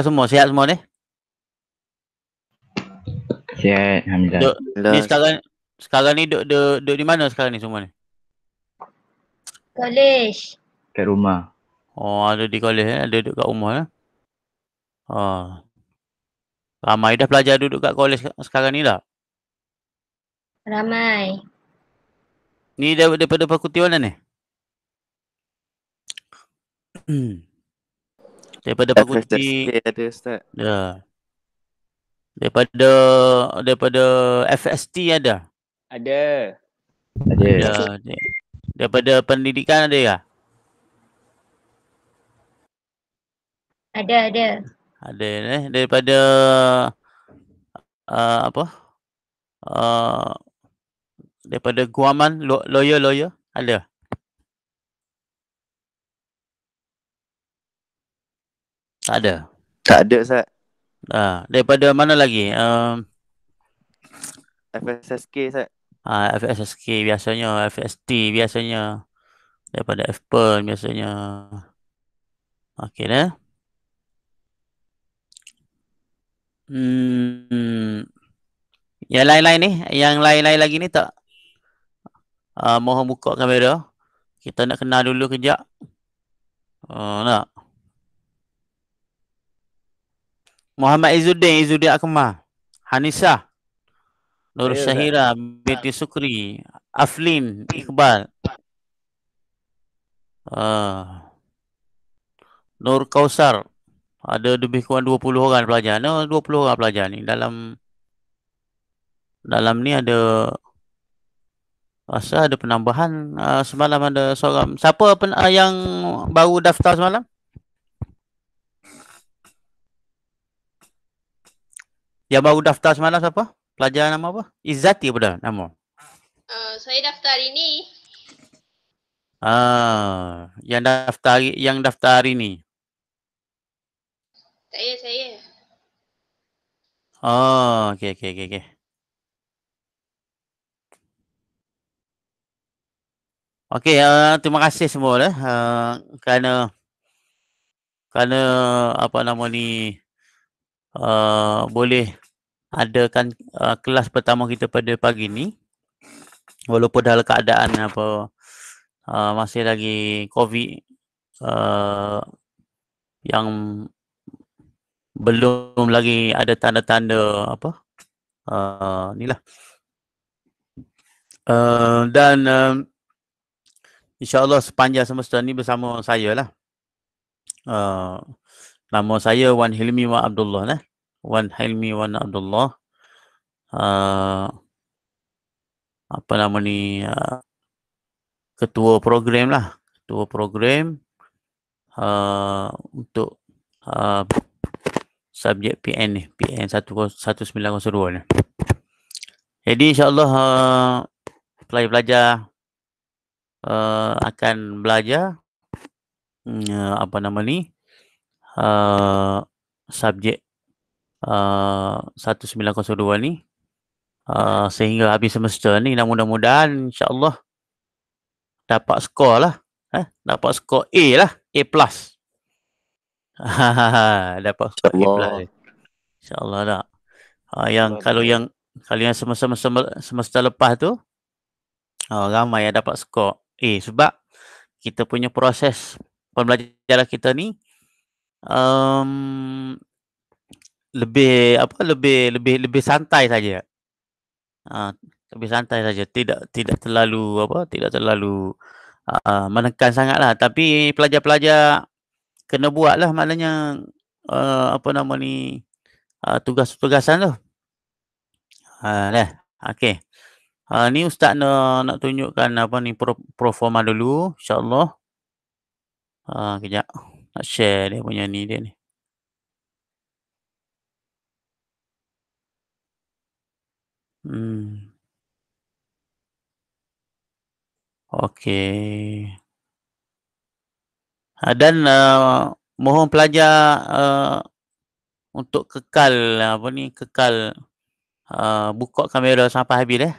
semua? Sihat semua ni? Sihat, Alhamdulillah. Duk, ni sekarang sekarang ni duduk duduk duk di mana sekarang ni semua ni? Kolej. Kat rumah. Oh, ada di kolej eh. Ada duduk kat rumah eh. Oh. Ramai dah pelajar duduk kat kolej sekarang ni tak? Ramai. Ni daripada, daripada fakulti mana ni? Hmm daripada fakulti ada ustaz ya daripada daripada FST ada ada ada ya daripada pendidikan ada ya ada ada ada eh daripada uh, apa uh, daripada guaman lawyer lawyer ada Tak ada. Tak ada Ustaz. Ha, daripada mana lagi? Um, FSSK Ustaz. Ha, ah, FSSK biasanya, FST biasanya. Daripada FPL e biasanya. Okey dah. Hmm. Yang lain-lain ni, yang lain-lain lagi ni tak? Uh, mohon buka kamera. Kita nak kenal dulu kejap. Uh, nak? Muhammad Izuddin Izuddin Akmah Hanisa, Nur Syahira Binti Sukri Aflin Iqbal uh, Nur Kausar ada lebih kurang 20 orang pelajar. Ada no, 20 orang pelajar ni dalam dalam ni ada rasa ada penambahan uh, semalam ada seorang siapa pen, uh, yang baru daftar semalam? Yang baru daftar semalam siapa? Pelajar nama apa? Izzati apa dah nama? Uh, saya daftar hari ni. Ah, yang daftar yang daftar hari ni. Saya saya. Oh, okey okey okey Okay, Okey, uh, terima kasih semua lah. Uh, kerana kerana apa nama ni uh, uh, boleh adakan uh, kelas pertama kita pada pagi ni walaupun dalam keadaan apa uh, masih lagi covid uh, yang belum lagi ada tanda-tanda apa uh, lah uh, dan uh, insyaallah sepanjang semester ni bersama saya lah uh, Nama saya Wan Hilmi Wan Abdullah nah. Wan Hilmi Wan Abdullah. Uh, apa nama ni? Uh, ketua program lah. Ketua program uh, untuk uh, subjek PN ni. PN 1902 ni. Jadi insyaAllah uh, pelajar-pelajar uh, akan belajar uh, apa nama ni uh, Eh, subjek uh, eh, 1902 ni uh, sehingga habis semester ni dan mudah-mudahan insyaAllah dapat skor lah. Eh? Dapat skor A lah. A plus. dapat skor A plus. InsyaAllah tak. Uh, yang kalau yang kalau yang semester, semester, semester lepas tu uh, ramai yang dapat skor A sebab kita punya proses pembelajaran kita ni um, lebih apa lebih lebih lebih santai saja uh, lebih santai saja tidak tidak terlalu apa tidak terlalu uh, menekan sangatlah tapi pelajar-pelajar kena buatlah maknanya uh, apa nama ni uh, tugas-tugasan tu Alah, ha, uh, okey. Uh, ni ustaz nak, nak tunjukkan apa ni pro, pro forma dulu, Insyaallah allah uh, kejap nak share dia punya ni dia ni. Hmm. Okey. Ha, dan uh, mohon pelajar uh, untuk kekal apa ni kekal uh, buka kamera sampai habis eh.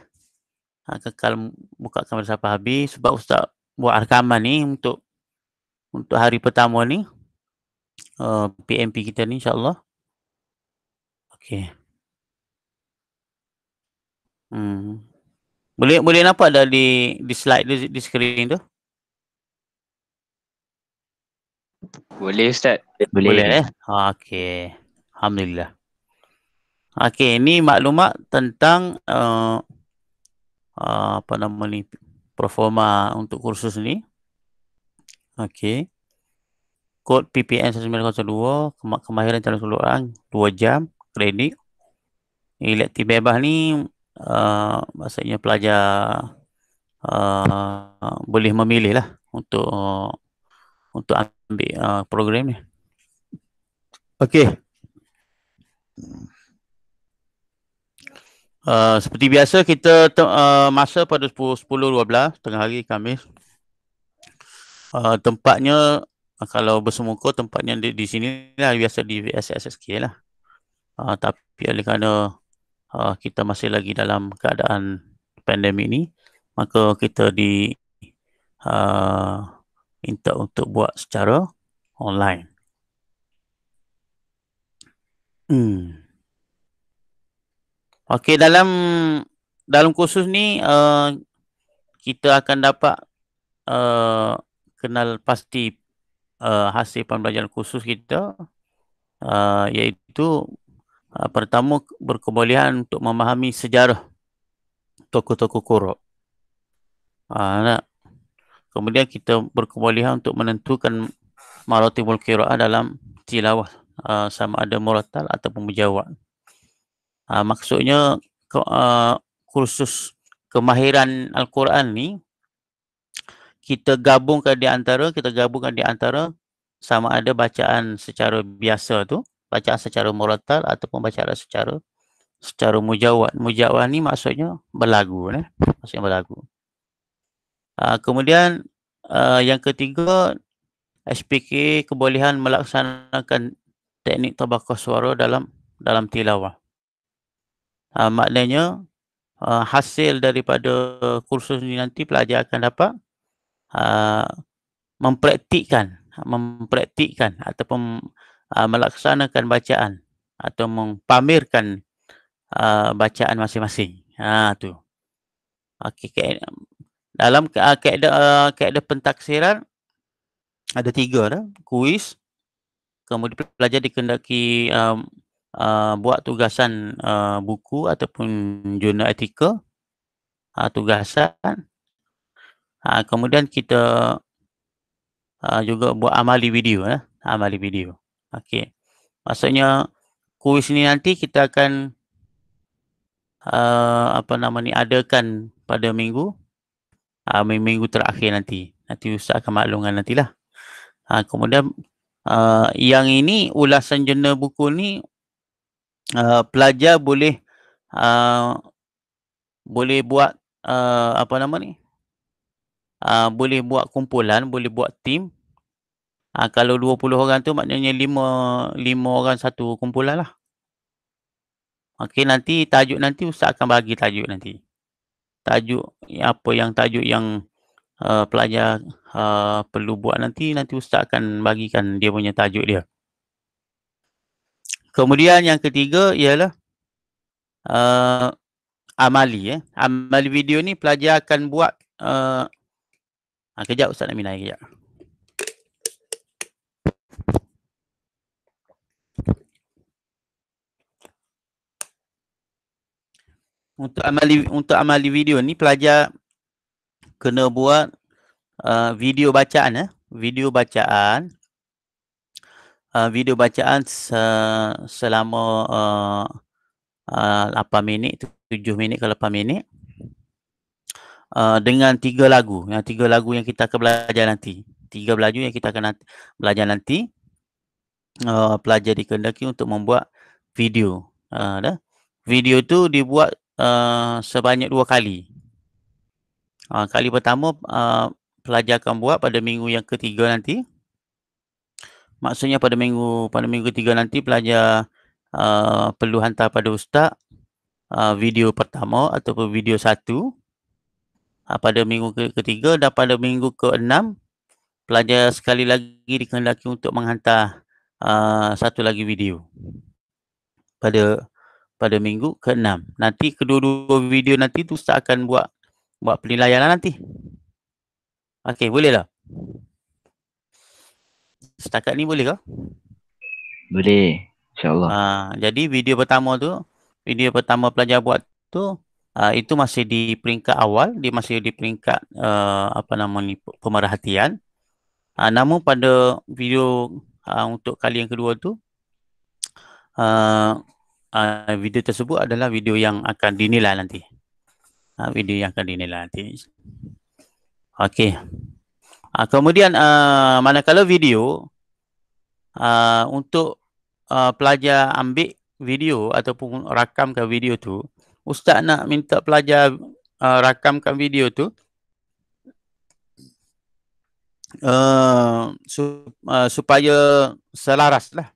Ha, kekal buka kamera sampai habis sebab ustaz buat rakaman ni untuk untuk hari pertama ni uh, PMP kita ni insyaAllah Okey. Hmm. Boleh boleh nampak dah di di slide di, di screen tu? Boleh ustaz. Boleh, boleh eh. Okey. Alhamdulillah. Okey, ini maklumat tentang uh, uh, apa nama ni performa untuk kursus ni. Okey. Kod PPN 1902, kemahiran calon keluaran 2 jam, kredit. Elektif bebas ni uh, maksudnya pelajar uh, boleh memilih lah untuk uh, untuk ambil uh, program ni. Okey. Uh, seperti biasa kita uh, masa pada 10 10 12 tengah hari Khamis. Uh, tempatnya uh, kalau bersemuka tempatnya di, di sini lah biasa di VSSSK lah. Uh, tapi oleh kerana uh, kita masih lagi dalam keadaan pandemik ni maka kita di uh, minta untuk buat secara online. Hmm. Okey dalam dalam kursus ni uh, kita akan dapat uh, kenal pasti uh, hasil pembelajaran khusus kita uh, iaitu uh, pertama berkebolehan untuk memahami sejarah tokoh-tokoh kurok. Uh, ah, nah. Kemudian kita berkebolehan untuk menentukan maratibul kiraah dalam tilawah uh, sama ada muratal ataupun mujawad. Uh, ah, maksudnya ke, uh, kursus kemahiran Al-Quran ni kita gabungkan di antara kita gabungkan di antara sama ada bacaan secara biasa tu bacaan secara muratal ataupun bacaan secara secara mujawat mujawad ni maksudnya berlagu eh maksudnya berlagu ha, kemudian uh, yang ketiga SPK kebolehan melaksanakan teknik tabakah suara dalam dalam tilawah ha, maknanya uh, hasil daripada kursus ni nanti pelajar akan dapat uh, mempraktikkan mempraktikkan ataupun uh, melaksanakan bacaan atau mempamerkan uh, bacaan masing-masing. Ha tu. Okey ke dalam uh, kaedah uh, kaedah pentaksiran ada tiga dah, kuis kemudian pelajar dikendaki um, uh, buat tugasan uh, buku ataupun jurnal artikel, uh, ha, tugasan Ha, kemudian kita ha, juga buat amali video. Eh? Amali video. Okey. Maksudnya, kuis ni nanti kita akan uh, apa nama ni, adakan pada minggu. Uh, minggu terakhir nanti. Nanti usah akan maklumkan nantilah. Ha, kemudian, uh, yang ini ulasan jurnal buku ni uh, pelajar boleh uh, boleh buat uh, apa nama ni, uh, boleh buat kumpulan, boleh buat tim. Uh, ah, kalau 20 orang tu maknanya 5, 5 orang satu kumpulan lah. Okey nanti tajuk nanti Ustaz akan bagi tajuk nanti. Tajuk apa yang tajuk yang uh, pelajar uh, perlu buat nanti nanti Ustaz akan bagikan dia punya tajuk dia. Kemudian yang ketiga ialah uh, amali. Eh. Amali video ni pelajar akan buat uh, Ha, kejap Ustaz Namin lain kejap. Untuk amali untuk amali video ni pelajar kena buat uh, video bacaan ya. Eh? Video bacaan uh, video bacaan se- selama uh, uh, 8 minit 7 minit ke 8 minit. Uh, dengan tiga lagu yang tiga lagu yang kita akan belajar nanti tiga lagu yang kita akan nanti, belajar nanti uh, pelajar di untuk membuat video uh, dah. video tu dibuat uh, sebanyak dua kali uh, kali pertama uh, pelajar akan buat pada minggu yang ketiga nanti maksudnya pada minggu pada minggu ketiga nanti pelajar uh, perlu hantar pada ustaz uh, video pertama ataupun video satu ha, pada minggu ketiga dan pada minggu ke enam pelajar sekali lagi dikehendaki untuk menghantar uh, satu lagi video pada pada minggu keenam. Nanti kedua-dua video nanti tu Ustaz akan buat buat penilaian lah nanti. Okey, boleh lah. Setakat ni boleh ke? Boleh. InsyaAllah. Ha, jadi video pertama tu, video pertama pelajar buat tu, Ah, itu masih di peringkat awal, dia masih di peringkat uh, apa nama ni pemerhatian. Uh, namun pada video uh, untuk kali yang kedua tu uh, uh, video tersebut adalah video yang akan dinilai nanti. Uh, video yang akan dinilai nanti. Okey. Uh, kemudian uh, manakala video uh, untuk uh, pelajar ambil video ataupun rakamkan video tu ustaz nak minta pelajar uh, rakamkan video tu uh, su- uh, supaya selaras lah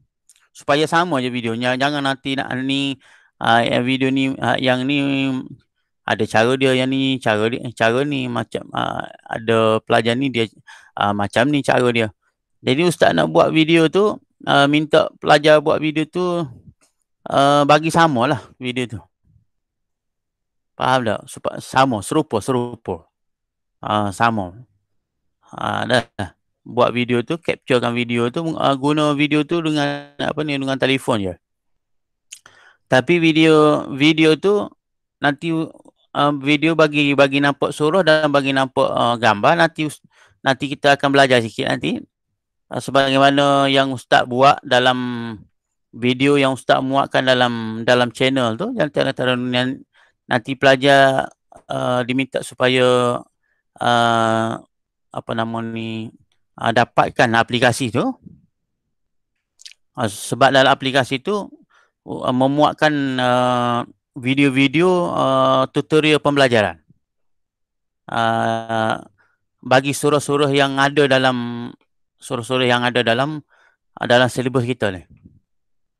supaya sama je videonya jangan nanti nak ni uh, video ni uh, yang ni ada cara dia yang ni cara dia cara ni macam uh, ada pelajar ni dia uh, macam ni cara dia jadi ustaz nak buat video tu uh, minta pelajar buat video tu uh, bagi samalah video tu Faham tak? Supa, sama, serupa, serupa. Ha, sama. Ha, dah. Buat video tu, capturekan video tu, uh, guna video tu dengan apa ni, dengan telefon je. Tapi video video tu nanti uh, video bagi bagi nampak suruh dan bagi nampak uh, gambar nanti nanti kita akan belajar sikit nanti uh, sebagaimana yang ustaz buat dalam video yang ustaz muatkan dalam dalam channel tu yang tentang nanti pelajar uh, diminta supaya uh, apa nama ni uh, dapatkan aplikasi tu uh, sebab dalam aplikasi tu uh, memuatkan uh, video-video uh, uh, tutorial pembelajaran uh, bagi suruh-suruh yang ada dalam suruh-suruh yang ada dalam uh, dalam silibus kita ni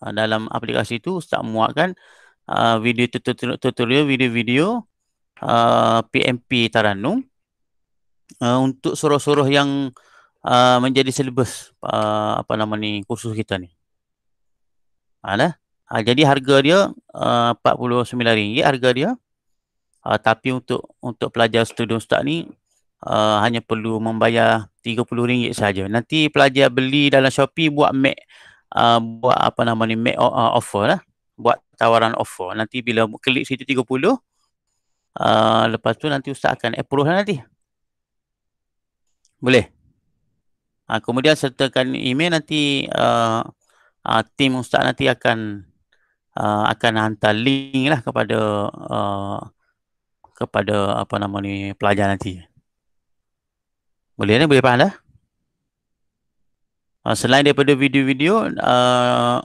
uh, dalam aplikasi tu ustaz muatkan Ah, video tutorial video-video uh, ah, PMP Taranung uh, ah, untuk suruh-suruh yang uh, menjadi syllabus uh, apa nama ni kursus kita ni. Ada. Ha, uh, jadi harga dia uh, RM49 harga dia. Uh, tapi untuk untuk pelajar student start ni uh, hanya perlu membayar RM30 saja. Nanti pelajar beli dalam Shopee buat make uh, buat apa nama ni make offer lah. Buat tawaran offer. Nanti bila klik situ 30, uh, lepas tu nanti Ustaz akan approve lah nanti. Boleh? Uh, kemudian sertakan email nanti uh, uh, tim Ustaz nanti akan uh, akan hantar link lah kepada uh, kepada apa nama ni pelajar nanti. Boleh ni? Boleh faham dah? Uh, selain daripada video-video, uh,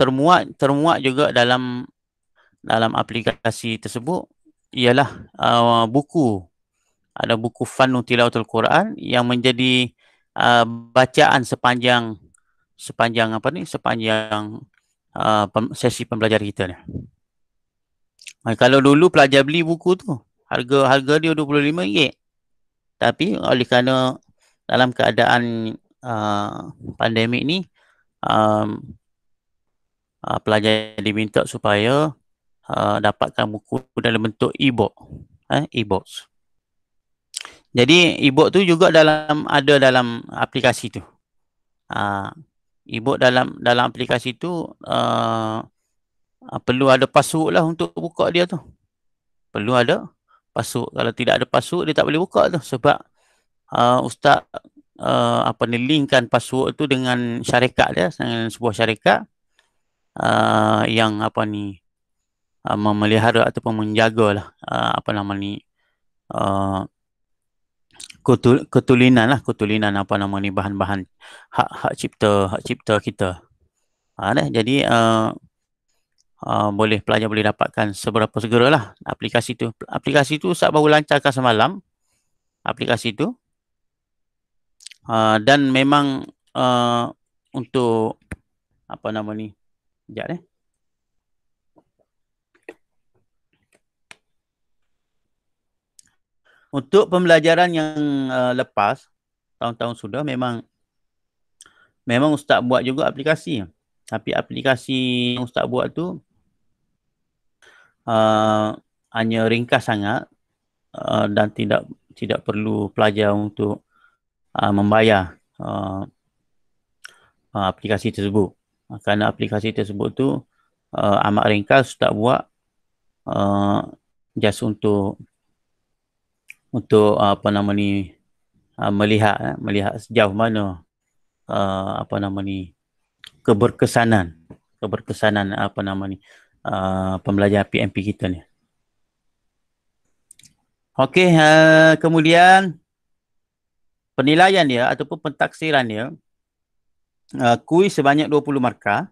termuat termuat juga dalam dalam aplikasi tersebut ialah uh, buku ada buku Fanu Tilawatul Quran yang menjadi uh, bacaan sepanjang sepanjang apa ni sepanjang uh, pem, sesi pembelajaran kita ni. Uh, kalau dulu pelajar beli buku tu harga harga dia 25 25 Tapi oleh kerana dalam keadaan uh, pandemik ni um, uh, pelajar diminta supaya uh, dapatkan buku dalam bentuk e-book eh e-book. Jadi e-book tu juga dalam ada dalam aplikasi tu. Uh, e-book dalam dalam aplikasi tu uh, perlu ada password lah untuk buka dia tu. Perlu ada password. Kalau tidak ada password dia tak boleh buka tu sebab uh, ustaz uh, apa ni linkkan password tu dengan syarikat dia dengan sebuah syarikat uh, yang apa ni uh, memelihara ataupun menjaga lah uh, apa nama ni uh, kutul, ketulinan lah ketulinan apa nama ni bahan-bahan hak hak cipta hak cipta kita. Ada uh, jadi uh, Uh, boleh pelajar boleh dapatkan seberapa segera lah aplikasi tu aplikasi tu saya baru lancarkan semalam aplikasi tu uh, dan memang uh, untuk apa nama ni uh, Sekejap eh. Untuk pembelajaran yang uh, lepas, tahun-tahun sudah memang memang Ustaz buat juga aplikasi. Tapi aplikasi yang Ustaz buat tu uh, hanya ringkas sangat uh, dan tidak tidak perlu pelajar untuk uh, membayar uh, uh, aplikasi tersebut kerana aplikasi tersebut tu uh, amat ringkas tak buat uh, just untuk untuk uh, apa nama ni uh, melihat eh, melihat sejauh mana uh, apa nama ni keberkesanan keberkesanan uh, apa nama ni uh, pembelajaran PMP kita ni. Okey, uh, kemudian penilaian dia ataupun pentaksiran dia uh, kuis sebanyak 20 markah,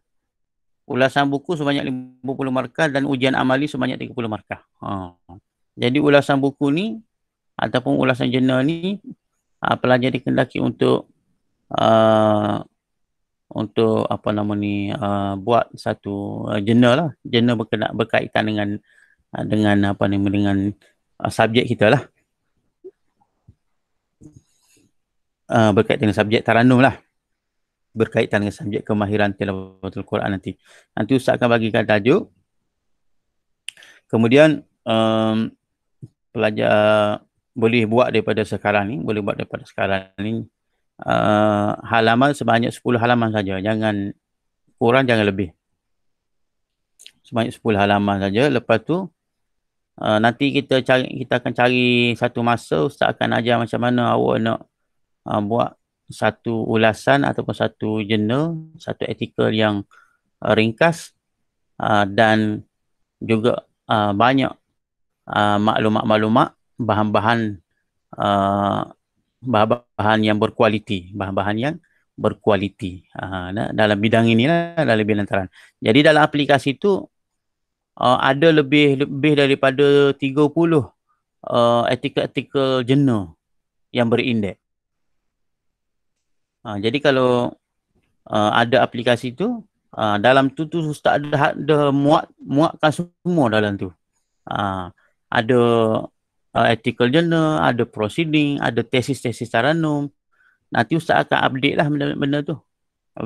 ulasan buku sebanyak 50 markah dan ujian amali sebanyak 30 markah. Ha. Jadi ulasan buku ni ataupun ulasan jurnal ni uh, pelajar dikendaki untuk uh, untuk apa nama ni uh, buat satu uh, jurnal lah, jurnal berkenaan berkaitan dengan uh, dengan apa ni dengan uh, subjek kita lah. Uh, berkaitan dengan subjek taranum lah berkaitan dengan subjek kemahiran tilawatul Quran nanti. Nanti ustaz akan bagikan tajuk. Kemudian um, pelajar boleh buat daripada sekarang ni, boleh buat daripada sekarang ni uh, halaman sebanyak 10 halaman saja. Jangan kurang jangan lebih. Sebanyak 10 halaman saja. Lepas tu uh, nanti kita cari kita akan cari satu masa ustaz akan ajar macam mana awak nak uh, buat satu ulasan ataupun satu jurnal, satu artikel yang uh, ringkas uh, dan juga uh, banyak uh, maklumat-maklumat bahan-bahan uh, bahan-bahan yang berkualiti, bahan-bahan yang berkualiti uh, dalam bidang inilah dalam lebih lantaran. Jadi dalam aplikasi itu uh, ada lebih lebih daripada 30 puluh uh, artikel-artikel jurnal yang berindeks Ha, jadi kalau uh, ada aplikasi tu uh, dalam tu tu tak ada, ada muat muatkan semua dalam tu. Uh, ada uh, article journal, ada proceeding, ada tesis-tesis taranum. Nanti ustaz akan update lah benda-benda tu.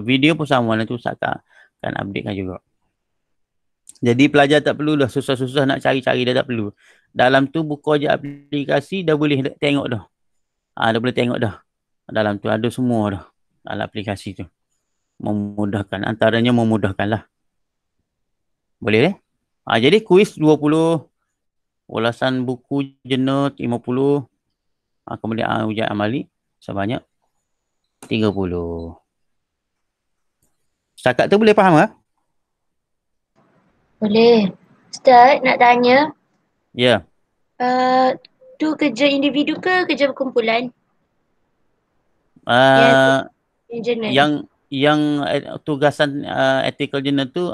Video pun sama nanti ustaz akan, akan update kan juga. Jadi pelajar tak perlu dah susah-susah nak cari-cari dah tak perlu. Dalam tu buka je aplikasi dah boleh tengok dah. Ah ha, dah boleh tengok dah. Dalam tu ada semua dah alat aplikasi tu. Memudahkan. Antaranya memudahkanlah. Boleh eh? Ha, jadi kuis 20, ulasan buku jenut 50, ha, kemudian ha, ujian amali sebanyak 30. Setakat tu boleh faham tak? Boleh. Ustaz nak tanya. Ya. Yeah. Uh, tu kerja individu ke kerja berkumpulan? Uh, engineer. yang yang eh, tugasan uh, ethical journal tu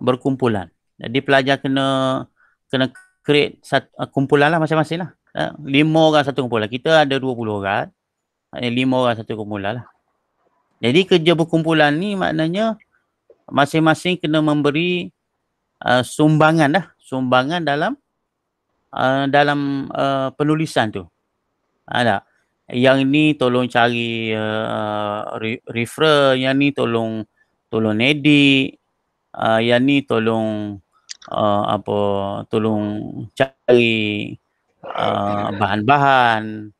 berkumpulan. Jadi pelajar kena kena create satu uh, eh, kumpulan lah masing-masing lah. Uh, lima orang satu kumpulan. Kita ada dua puluh orang. Uh, lima orang satu kumpulan lah. Jadi kerja berkumpulan ni maknanya masing-masing kena memberi uh, sumbangan lah. Sumbangan dalam uh, dalam uh, penulisan tu. Ada. Uh, yang ni tolong cari uh, re- referral yang ni tolong tolong edit uh, yang ni tolong uh, apa tolong cari uh, bahan-bahan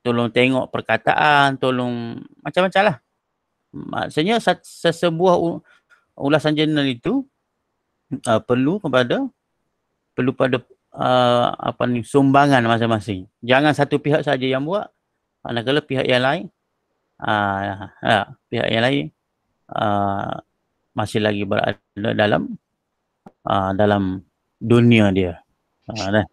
tolong tengok perkataan tolong macam-macam lah maksudnya sesebuah ulasan jurnal itu uh, perlu kepada perlu pada uh, apa ni sumbangan masing-masing jangan satu pihak saja yang buat manakala pihak yang lain aa, ah, ah, ya, pihak yang lain aa, ah, masih lagi berada dalam aa, dalam dunia dia aa,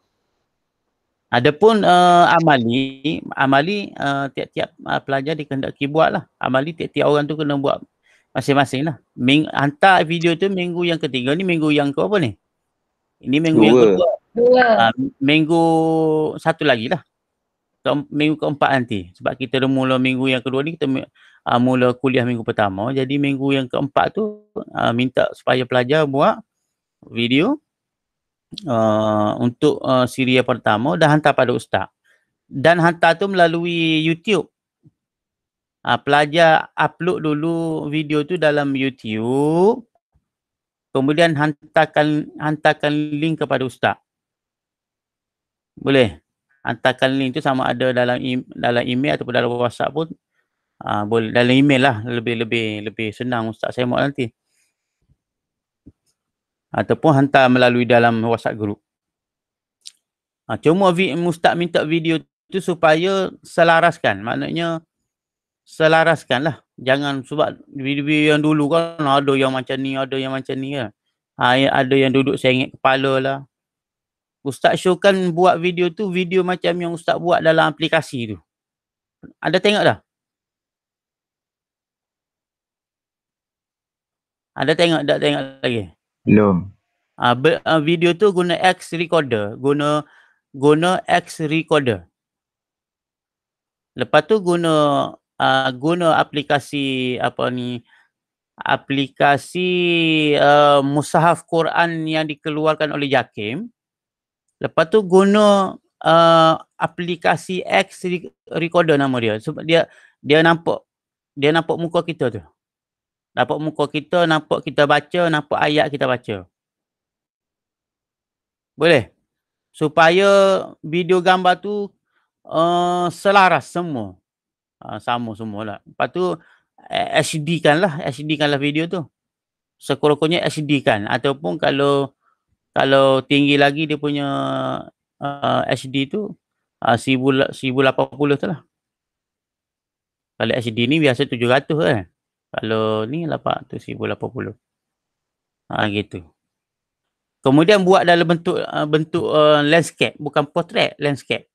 Adapun uh, amali, amali tiap-tiap uh, uh, pelajar dikehendaki buat lah. Amali tiap-tiap orang tu kena buat masing-masing lah. Ming, hantar video tu minggu yang ketiga ni minggu yang ke apa ni? Ini minggu Dua. yang kedua. Dua. Uh, minggu satu lagi lah minggu keempat nanti. Sebab kita dah mula minggu yang kedua ni, kita uh, mula kuliah minggu pertama. Jadi minggu yang keempat tu, uh, minta supaya pelajar buat video uh, untuk uh, siri yang pertama dan hantar pada ustaz. Dan hantar tu melalui YouTube. Uh, pelajar upload dulu video tu dalam YouTube. Kemudian hantarkan hantarkan link kepada ustaz. Boleh? hantarkan link tu sama ada dalam e- dalam email ataupun dalam WhatsApp pun uh, boleh dalam email lah lebih lebih lebih senang ustaz saya mau nanti ataupun hantar melalui dalam WhatsApp group. Ha, cuma vi, Ustaz minta video tu supaya selaraskan. Maknanya selaraskan lah. Jangan sebab video-video yang dulu kan ada yang macam ni, ada yang macam ni kan. Ha, ada yang duduk sengit kepala lah. Ustaz Syukan buat video tu video macam yang Ustaz buat dalam aplikasi tu. Ada tengok dah? Ada tengok tak tengok lagi? Belum. Ah uh, uh, video tu guna X recorder, guna guna X recorder. Lepas tu guna uh, guna aplikasi apa ni? Aplikasi uh, ah, Musahaf Quran yang dikeluarkan oleh Jakim. Lepas tu guna uh, aplikasi X recorder nama dia. Sebab dia dia nampak dia nampak muka kita tu. Nampak muka kita, nampak kita baca, nampak ayat kita baca. Boleh? Supaya video gambar tu uh, selaras semua. Uh, sama semua lah. Lepas tu HD eh, kan lah. HD kan lah video tu. Sekurang-kurangnya HD kan. Ataupun kalau kalau tinggi lagi dia punya uh, HD tu uh, 1080 tu lah. Kalau HD ni biasa 700 kan. Eh. Kalau ni 800 1080. Ha uh, gitu. Kemudian buat dalam bentuk uh, bentuk uh, landscape bukan portrait, landscape.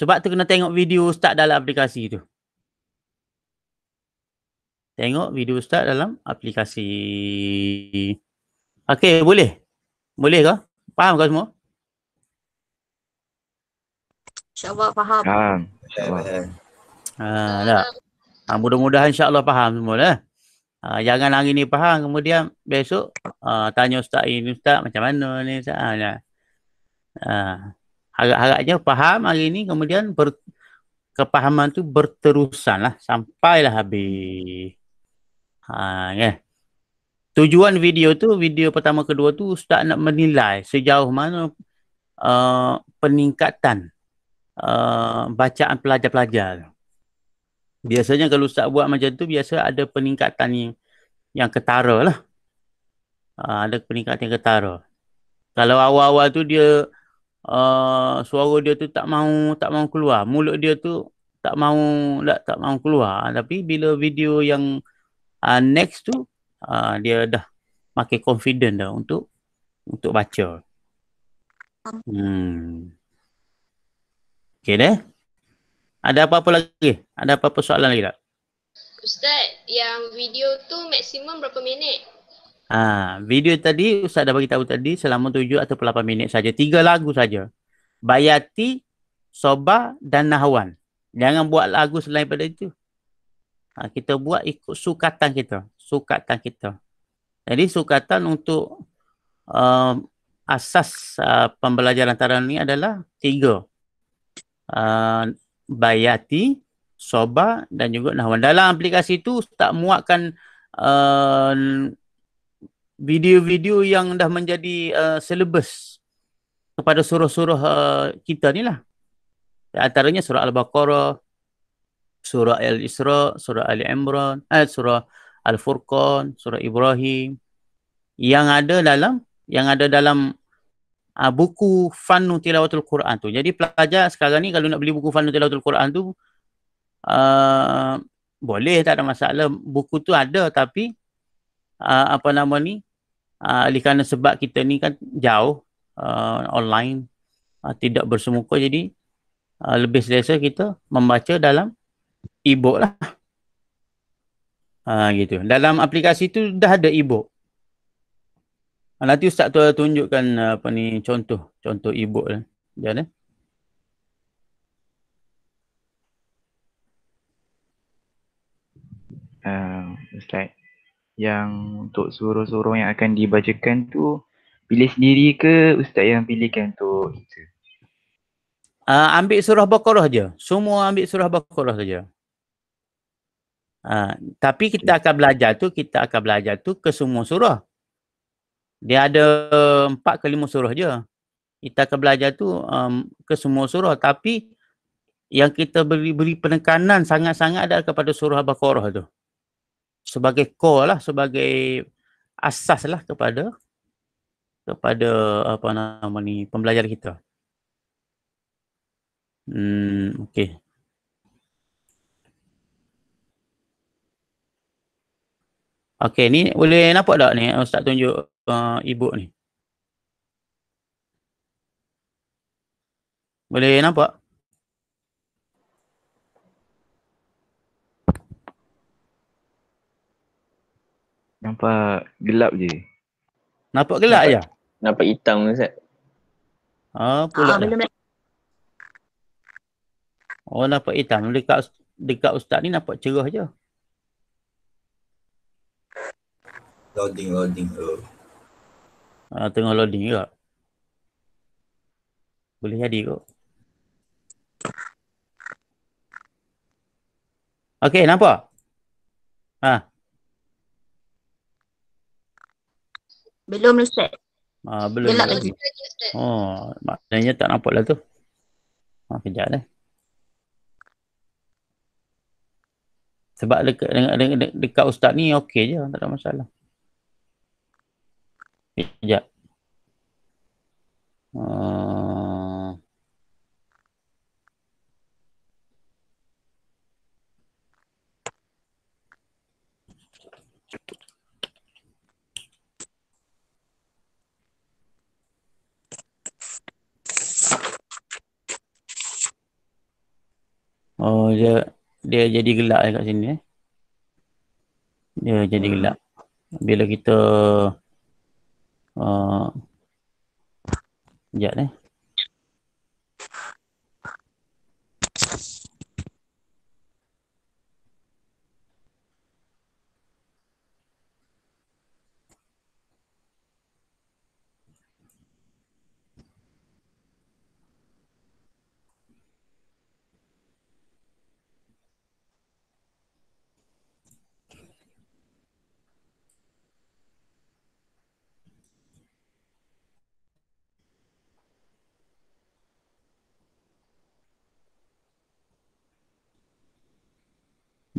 Sebab tu kena tengok video ustaz dalam aplikasi tu. Tengok video ustaz dalam aplikasi. Okey, boleh. Boleh ke? Faham ke semua? InsyaAllah faham. Faham. InsyaAllah. Eh, eh, eh. Ha, tak? Ha, mudah-mudahan insyaAllah faham semua lah. Ha, jangan hari ni faham kemudian besok ha, tanya ustaz ini ustaz macam mana ni ustaz. Ha, ha, harap-harapnya faham hari ni kemudian ber, kepahaman tu berterusan lah sampailah habis. Ha, yeah tujuan video tu video pertama kedua tu ustaz nak menilai sejauh mana uh, peningkatan uh, bacaan pelajar-pelajar biasanya kalau ustaz buat macam tu biasa ada peningkatan yang, yang ketara lah uh, ada peningkatan yang ketara kalau awal-awal tu dia uh, suara dia tu tak mau tak mau keluar mulut dia tu tak mau tak tak mau keluar tapi bila video yang uh, next tu uh, dia dah makin confident dah untuk untuk baca. Hmm. Okay deh. Ada apa-apa lagi? Ada apa-apa soalan lagi tak? Ustaz, yang video tu maksimum berapa minit? Ha, video tadi Ustaz dah bagi tahu tadi selama tujuh atau 8 minit saja. Tiga lagu saja. Bayati, Soba dan Nahwan. Jangan buat lagu selain pada itu. Ha, kita buat ikut sukatan kita sukatan kita. Jadi sukatan untuk uh, asas uh, pembelajaran tarian ini adalah tiga. Uh, bayati, soba dan juga nahwan. Dalam aplikasi itu tak muatkan uh, video-video yang dah menjadi uh, syllabus kepada suruh-suruh uh, kita ni lah. Antaranya surah Al-Baqarah, surah Al-Isra, surah Ali Imran, eh, surah Al-Furqan, Surah Ibrahim yang ada dalam yang ada dalam uh, buku Fannu Tilawatul Quran tu. Jadi pelajar sekarang ni kalau nak beli buku Fannu Tilawatul Quran tu uh, boleh tak ada masalah. Buku tu ada tapi uh, apa nama ni? Uh, kerana sebab kita ni kan jauh uh, online uh, tidak bersemuka jadi uh, lebih selesa kita membaca dalam e-book lah. Ha, gitu. Dalam aplikasi tu dah ada e-book. Ha, nanti Ustaz tu tunjukkan eh, apa ni contoh. Contoh e-book. Sekejap eh. Uh, Ustaz, yang untuk suruh-suruh yang akan dibacakan tu pilih sendiri ke Ustaz yang pilihkan untuk kita? Uh, ambil surah Baqarah je. Semua ambil surah Baqarah saja. Uh, tapi kita akan belajar tu, kita akan belajar tu ke semua surah. Dia ada empat ke lima surah je. Kita akan belajar tu um, ke semua surah. Tapi yang kita beri, beri penekanan sangat-sangat adalah kepada surah Al-Baqarah tu. Sebagai core lah, sebagai asas lah kepada kepada apa nama ni pembelajar kita. Hmm, okay. Okey ni boleh nampak tak ni ustaz tunjuk uh, ebook ni. Boleh nampak? Nampak gelap je. Nampak gelap nampak, je. Nampak hitam ke ustaz? Ha pula. Ah, oh nampak hitam dekat dekat ustaz ni nampak cerah je. Loading, loading. Oh. Ah, tengah loading juga. Boleh jadi kot. Okey, nampak? Ha. Belum reset. Ah, belum. Gelak lagi. Oh, maknanya tak nampak lah tu. Ha, ah, kejap dah. Eh. Sebab dekat dekat, dekat, dekat ustaz ni okey je, tak ada masalah. Sekejap. Uh... Oh dia dia jadi gelap eh kat sini eh. Dia jadi hmm. gelap. Bila kita uh, dạ đấy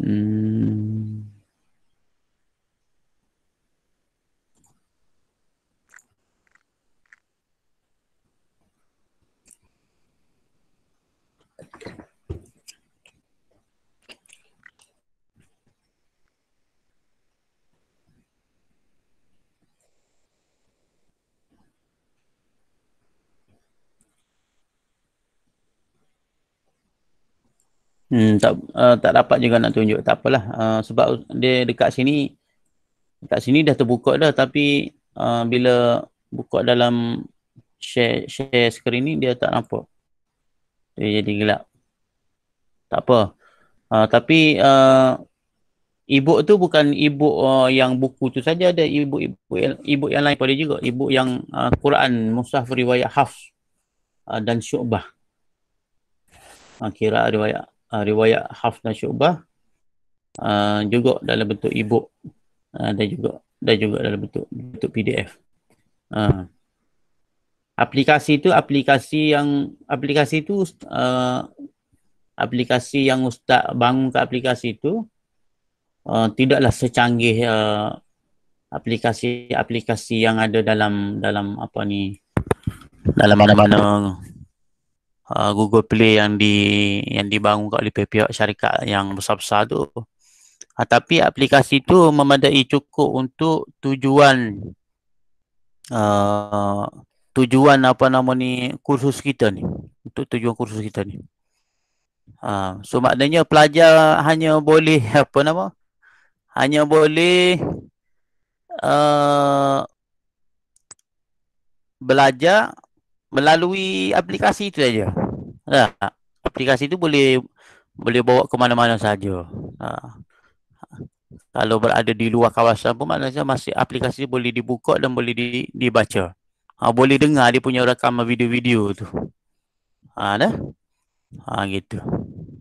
Mm. Hmm, tak uh, tak dapat juga nak tunjuk. Tak apalah. Uh, sebab dia dekat sini dekat sini dah terbuka dah tapi uh, bila buka dalam share share screen ni dia tak nampak. Dia jadi gelap. Tak apa. Uh, tapi uh, e-book tu bukan e-book uh, yang buku tu saja ada e-book e-book yang, e-book yang lain pada juga. E-book yang uh, Quran, Mushaf, Riwayat Hafs uh, dan Syu'bah. Uh, kira riwayat uh, riwayat Hafna Syubah uh, juga dalam bentuk e-book uh, dan juga dan juga dalam bentuk bentuk PDF. Uh, aplikasi itu aplikasi yang aplikasi itu uh, aplikasi yang ustaz bangun ke aplikasi itu uh, tidaklah secanggih uh, aplikasi-aplikasi yang ada dalam dalam apa ni dalam mana-mana uh, Google Play yang di yang dibangun oleh pihak-pihak syarikat yang besar-besar tu. Uh, tapi aplikasi tu memadai cukup untuk tujuan uh, tujuan apa nama ni kursus kita ni. Untuk tujuan kursus kita ni. Uh, so maknanya pelajar hanya boleh apa nama? Hanya boleh uh, belajar melalui aplikasi itu saja. Ha. Aplikasi itu boleh boleh bawa ke mana-mana saja. Ha. Kalau berada di luar kawasan pun maknanya masih aplikasi boleh dibuka dan boleh di, dibaca. Ha, boleh dengar dia punya rekaman video-video tu. Ha, dah? Ha, gitu.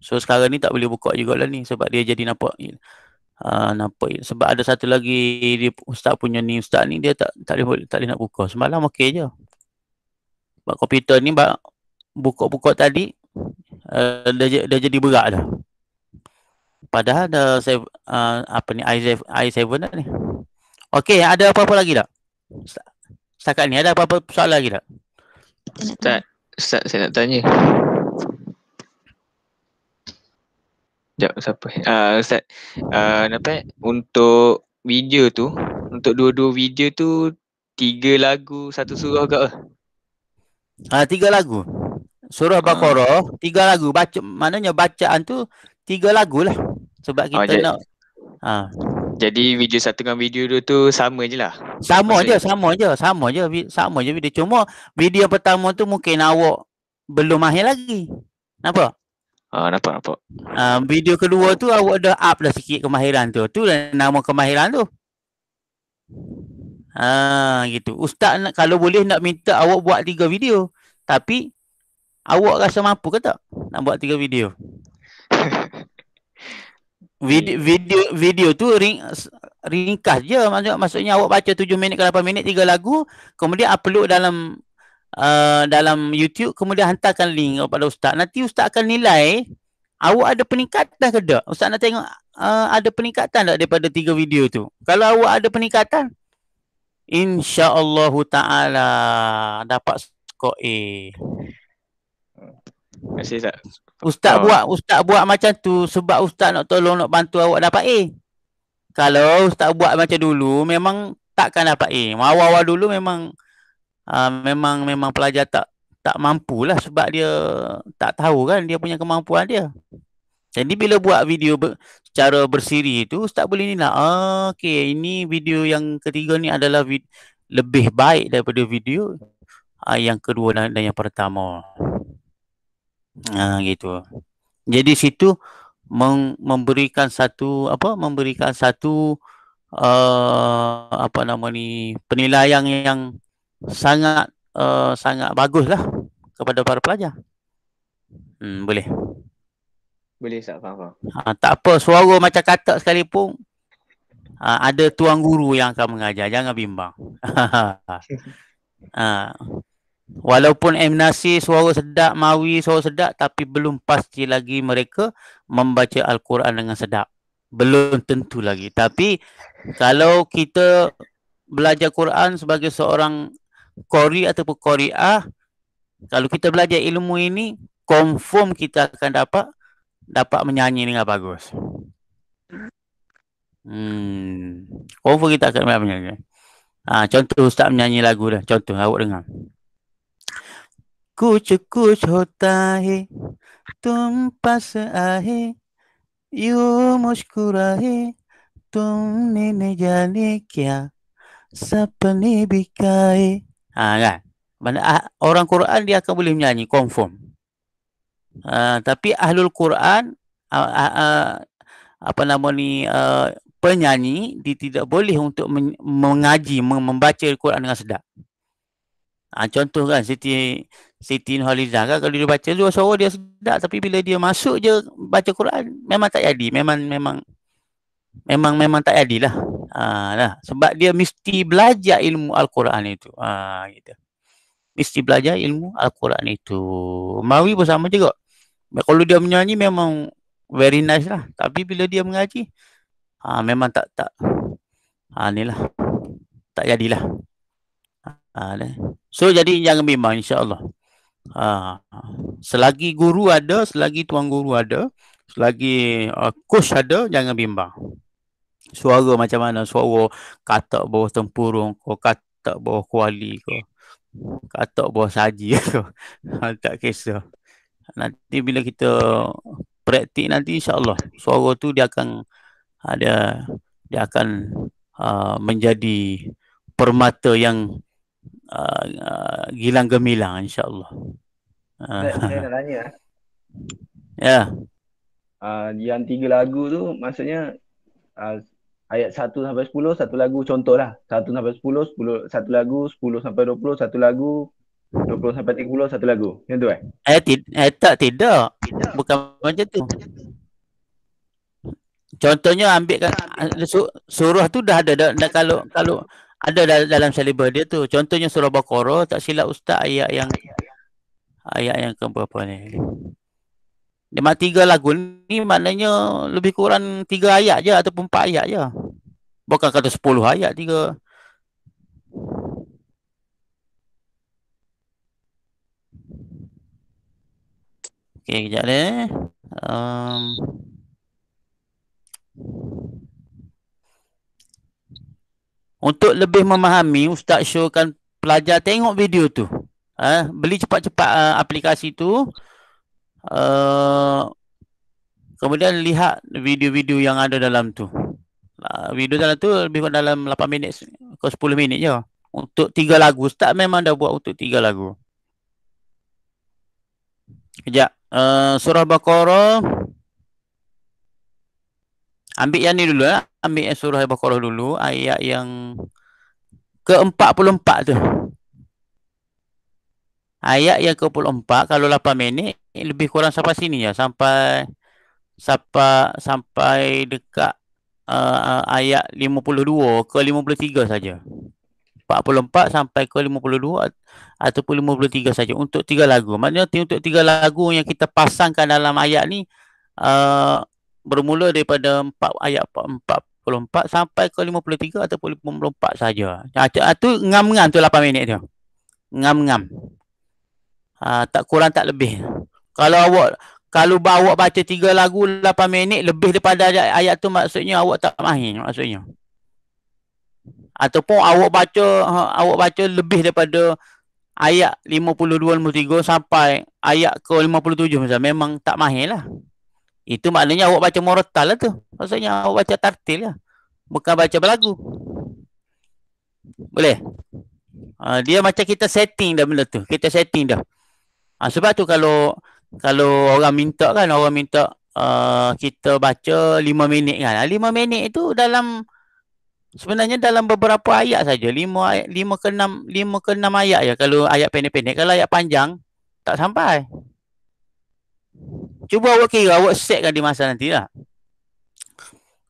So sekarang ni tak boleh buka juga lah ni sebab dia jadi nampak uh, nampak sebab ada satu lagi dia ustaz punya ni ustaz ni dia tak tak boleh tak boleh nak buka. Semalam okey je buat komputer ni buat buku-buku tadi uh, dia, dia jadi berat dah. Padahal ada uh, eh, apa ni i7 i7 dah ni. Okey, ada apa-apa lagi tak? Setakat ni ada apa-apa soalan lagi tak? Ustaz, Ustaz saya nak tanya. Sekejap, siapa? Uh, Ustaz, uh, ah, apa? untuk video tu, untuk dua-dua video tu, tiga lagu, satu surah ke? Ah tiga lagu. Surah Al-Baqarah, tiga lagu. Baca maknanya bacaan tu tiga lagu lah Sebab kita oh, nak ha. Jadi video satu dengan video dua tu sama je lah Sama Maksudnya. je, sama je, sama je, sama je video Cuma video pertama tu mungkin awak belum mahir lagi Kenapa? Ah, nampak, nampak uh, Video kedua tu awak dah up dah sikit kemahiran tu Tu dah nama kemahiran tu Ah gitu. Ustaz nak, kalau boleh nak minta awak buat tiga video. Tapi awak rasa mampu ke tak nak buat tiga video? Video video video tu ring, ringkas je maksud maksudnya awak baca tujuh minit ke 8 minit tiga lagu kemudian upload dalam uh, dalam YouTube kemudian hantarkan link kepada ustaz. Nanti ustaz akan nilai awak ada peningkatan ke tak? Ustaz nak tengok uh, ada peningkatan tak daripada tiga video tu. Kalau awak ada peningkatan, insya-Allah taala dapat skor A. Masih tak? Ustaz oh. buat ustaz buat macam tu sebab ustaz nak tolong nak bantu awak dapat A. Kalau ustaz buat macam dulu memang takkan dapat A. Awal-awal dulu memang uh, memang memang pelajar tak tak mampulah sebab dia tak tahu kan dia punya kemampuan dia. Jadi bila buat video ber, cara bersiri itu Ustaz boleh nilai ah, Okey, ini video yang ketiga ni adalah vid- Lebih baik daripada video ah, Yang kedua dan, dan yang pertama ah, gitu. Jadi situ mem- memberikan satu apa memberikan satu uh, apa nama ni penilaian yang sangat uh, sangat baguslah kepada para pelajar. Hmm, boleh. Boleh Ustaz, faham-faham. Ha, tak apa, suara macam katak sekalipun. Ha, ada tuan guru yang akan mengajar. Jangan bimbang. ha. Walaupun emnasi suara sedap, mawi suara sedap tapi belum pasti lagi mereka membaca Al-Quran dengan sedap. Belum tentu lagi. Tapi kalau kita belajar Quran sebagai seorang kori ataupun koriah, kalau kita belajar ilmu ini, confirm kita akan dapat dapat menyanyi dengan bagus. Hmm. Over kita akan main menyanyi. Ha, contoh ustaz menyanyi lagu dah. Contoh awak dengar. Kucu kucu hotahi tum pas ahi yu muskurahi tum nene jani kya sapani bikai. Ha, kan? Mana, ah, orang Quran dia akan boleh menyanyi confirm. Uh, tapi ahlul Quran uh, uh, apa nama ni uh, penyanyi dia tidak boleh untuk men- mengaji mem- membaca Quran dengan sedap. Ha, uh, contoh kan Siti Siti Nurhaliza kan kalau dia baca dua suara dia sedap tapi bila dia masuk je baca Quran memang tak jadi memang memang memang memang tak jadilah. Ha uh, lah sebab dia mesti belajar ilmu al-Quran itu. Ha uh, gitu. Mesti belajar ilmu Al-Quran itu. Mawi pun sama juga. Kalau dia menyanyi memang very nice lah. Tapi bila dia mengaji, ha, memang tak tak. Ha, inilah. Tak jadilah. Ha, ni. So jadi jangan bimbang insyaAllah. Ha, selagi guru ada, selagi tuan guru ada, selagi uh, coach ada, jangan bimbang. Suara macam mana? Suara katak bawah tempurung, katak bawah kuali, katak bawah saji. tak kisah nanti bila kita praktik nanti insyaallah suara tu dia akan ada ah, dia akan uh, menjadi permata yang uh, uh, gilang gemilang insyaallah. Uh. Saya, saya nak tanya. Ya. Yeah. Uh, yang tiga lagu tu maksudnya uh, ayat satu sampai sepuluh, satu lagu contohlah. satu sampai sepuluh, sepuluh satu lagu sepuluh sampai dua puluh, satu lagu 20 sampai 30 satu lagu. Macam tu eh? Eh, tid- eh tak tidak. tidak. Bukan macam tu. Contohnya ambil kan ah, surah tu dah ada dah, dah kalau kalau ada dalam selebar dia tu. Contohnya surah Baqarah tak silap ustaz ayat yang ayat yang keberapa ni. Dia tiga lagu ni maknanya lebih kurang tiga ayat je ataupun empat ayat je. Bukan kata sepuluh ayat, tiga. Okey, kejap dia. Eh. Um... Untuk lebih memahami, Ustaz syorkan pelajar tengok video tu. Eh, beli cepat-cepat uh, aplikasi tu. Uh, kemudian lihat video-video yang ada dalam tu. Uh, video dalam tu lebih dalam 8 minit ke 10 minit je. Untuk tiga lagu. Ustaz memang dah buat untuk tiga lagu. Sekejap. Uh, surah Al-Baqarah. Ambil yang ni dulu. Lah. Ambil surah Al-Baqarah dulu. Ayat yang ke-44 tu. Ayat yang ke-44. Kalau 8 minit. Lebih kurang sampai sini ya. Sampai. Sampai. Sampai dekat. Uh, ayat 52 ke 53 saja. 44 sampai ke 52 ataupun 53 saja untuk tiga lagu. Maknanya untuk tiga lagu yang kita pasangkan dalam ayat ni uh, bermula daripada 4 ayat 44 sampai ke 53 ataupun 54 saja. Ah ha, tu ngam-ngam tu 8 minit tu. Ngam-ngam. Ha, tak kurang tak lebih. Kalau awak kalau awak baca tiga lagu 8 minit lebih daripada ayat, ayat tu maksudnya awak tak mahir maksudnya ataupun awak baca ha, awak baca lebih daripada ayat 52 53 sampai ayat ke 57 macam memang tak mahir lah. Itu maknanya awak baca murattal lah tu. Maksudnya awak baca tartil lah. Bukan baca berlagu. Boleh? Uh, dia macam kita setting dah benda tu. Kita setting dah. Uh, sebab tu kalau kalau orang minta kan, orang minta uh, kita baca 5 minit kan. 5 minit tu dalam Sebenarnya dalam beberapa ayat saja, 5 lima ke enam lima ke enam ayat ya kalau ayat pendek-pendek. Kalau ayat panjang tak sampai. Cuba awak kira awak setkan di masa nanti lah.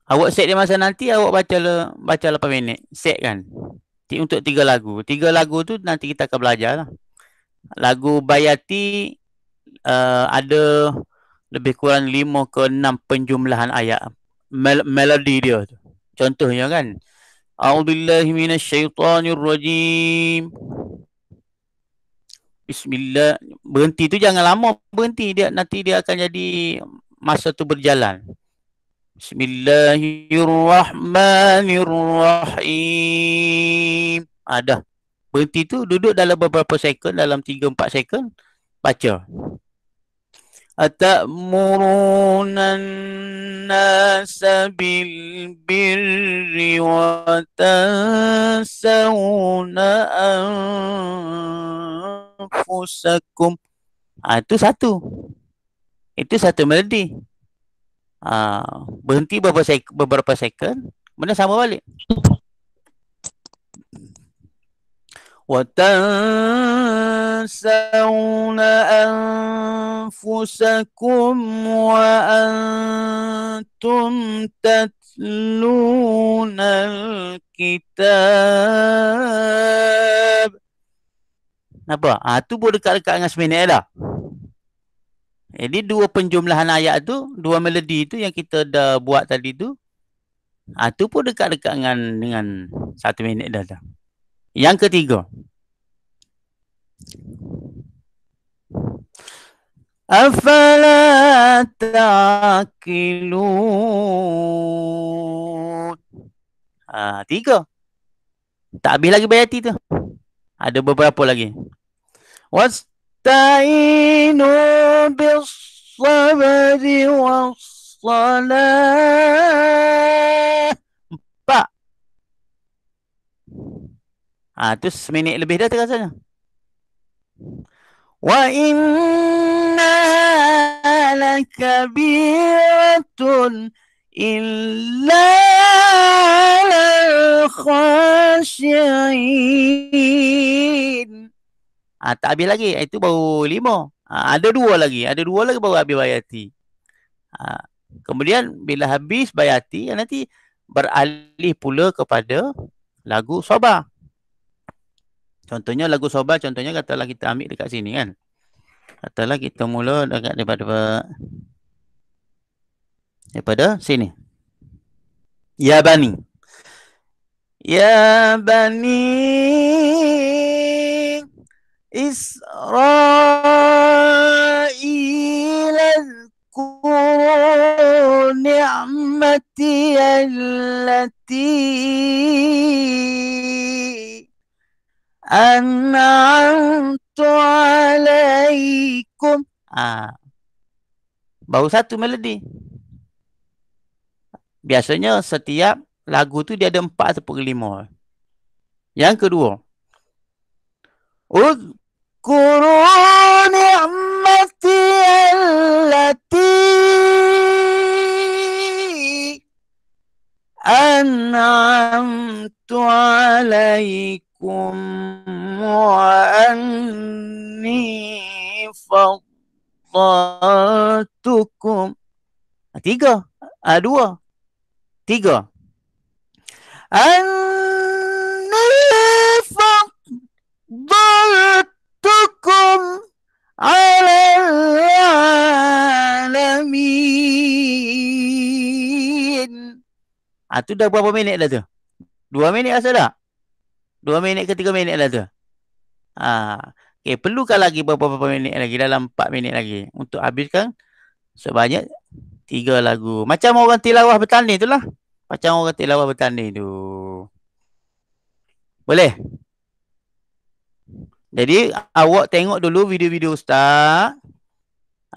Awak set di masa nanti awak baca le, baca 8 minit. Set kan. Untuk tiga lagu. Tiga lagu tu nanti kita akan belajar lah. Lagu Bayati uh, ada lebih kurang lima ke enam penjumlahan ayat. Mel- melodi dia tu. Contohnya kan. أعوذ بالله من الشيطان الرجيم بسم الله berhenti tu jangan lama berhenti dia nanti dia akan jadi masa tu berjalan بسم الله الرحمن الرحيم ada berhenti tu duduk dalam beberapa second dalam 3 4 second baca أتأمرون الناس بالبر وتنسون أنفسكم ha, itu satu itu satu melodi ha, berhenti beberapa sek beberapa second kemudian sama balik وتنسون أنفسكم وأنتم تتلون الكتاب Apa? Ha, tu pun dekat-dekat dengan seminit lah. Jadi eh, dua penjumlahan ayat tu, dua melodi tu yang kita dah buat tadi tu. Ha, tu pun dekat-dekat dengan, dengan satu minit dah. dah. Yang ketiga. Afala taqilun. Ha, tiga. Tak habis lagi bayati tu. Ada beberapa lagi. Wastainu bis-sabri was-salah. Ah ha, tu seminit lebih dah terasanya. Wa inna la kabiratun illa lal khashiyin. Ha, tak habis lagi. Eh, itu baru lima. Ha, ada dua lagi. Ada dua lagi baru habis bayati. Ha, kemudian bila habis bayati, nanti beralih pula kepada lagu sabah. Contohnya lagu soba, contohnya katalah kita ambil dekat sini kan. Katalah kita mula dekat daripada daripada sini. Ya bani. Ya bani Israel اذكروا نعمتي التي an'amtu alaikum ah ha. baru satu melodi biasanya setiap lagu tu dia ada empat atau lima. yang kedua ud kuruni ammati allati an'amtu alaikum ربكم وأني فضلتكم تيجا أدوا تيجا أني فضلتكم على العالمين Ah ha, tu dah berapa minit dah tu? Dua minit rasa tak? Dua minit ke tiga minit lah tu. Ha. Okay, perlukan lagi beberapa minit lagi. Dalam empat minit lagi. Untuk habiskan sebanyak tiga lagu. Macam orang tilawah bertani tu lah. Macam orang tilawah bertani tu. Boleh? Jadi, awak tengok dulu video-video ustaz.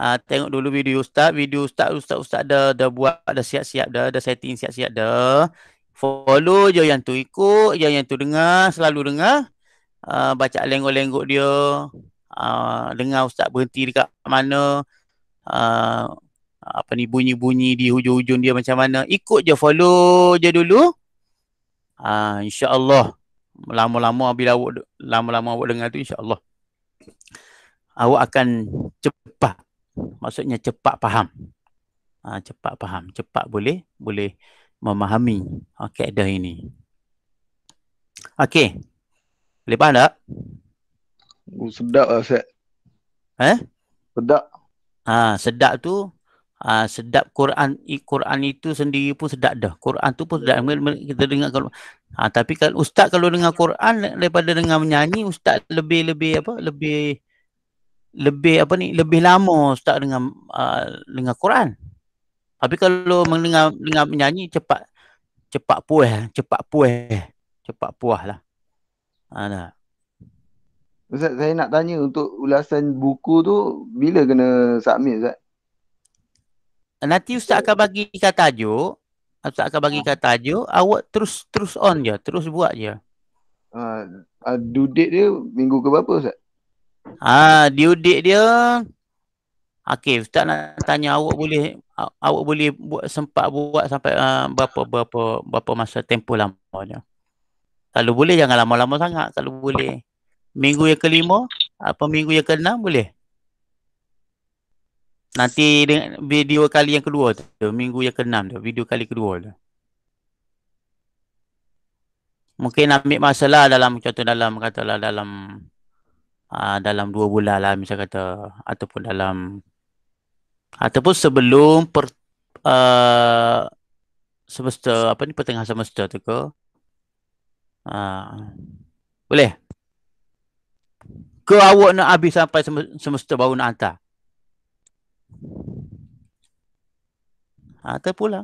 Ha, tengok dulu video ustaz. Video ustaz, ustaz, ustaz dah, dah buat, dah siap-siap dah. Dah setting siap-siap dah follow je yang tu ikut je yang tu dengar selalu dengar uh, baca lenggok-lenggok dia uh, dengar ustaz berhenti dekat mana uh, apa ni bunyi-bunyi di hujung-hujung dia macam mana ikut je follow je dulu uh, insyaallah lama-lama bila awak lama-lama awak dengar tu insyaallah awak akan cepat maksudnya cepat faham uh, cepat faham cepat boleh boleh memahami kaedah okay, ini. Okey. Boleh faham tak? Uh, sedap lah, Syed. Eh? Sedap. Ha, sedap tu, ha, sedap Quran Quran itu sendiri pun sedap dah. Quran tu pun sedap. Kita dengar kalau... Ha, tapi kalau Ustaz kalau dengar Quran daripada dengar menyanyi, Ustaz lebih-lebih apa? Lebih lebih apa ni lebih lama ustaz dengan uh, ha, dengan Quran tapi kalau mendengar dengar menyanyi cepat cepat puas, cepat puas, cepat puaslah. Ana. Ha, Ustaz, saya nak tanya untuk ulasan buku tu bila kena submit Ustaz? Nanti Ustaz akan bagi kata tajuk. Ustaz akan bagi kata tajuk. Awak terus terus on je. Terus buat je. Uh, uh, due dia minggu ke berapa Ustaz? Ah, uh, due dia. Okey, Ustaz nak tanya awak boleh awak boleh buat sempat buat sampai uh, berapa berapa berapa masa tempoh lamanya. Kalau boleh jangan lama-lama sangat kalau boleh. Minggu yang kelima apa minggu yang keenam boleh? Nanti video kali yang kedua tu, minggu yang keenam tu, video kali kedua tu. Mungkin ambil masalah dalam contoh dalam katalah dalam uh, dalam dua bulan lah misalnya kata ataupun dalam ataupun sebelum per, uh, semester apa ni pertengahan semester tu ke? Uh, boleh. Ke awak nak habis sampai semester baru nak hantar? Hantar pula.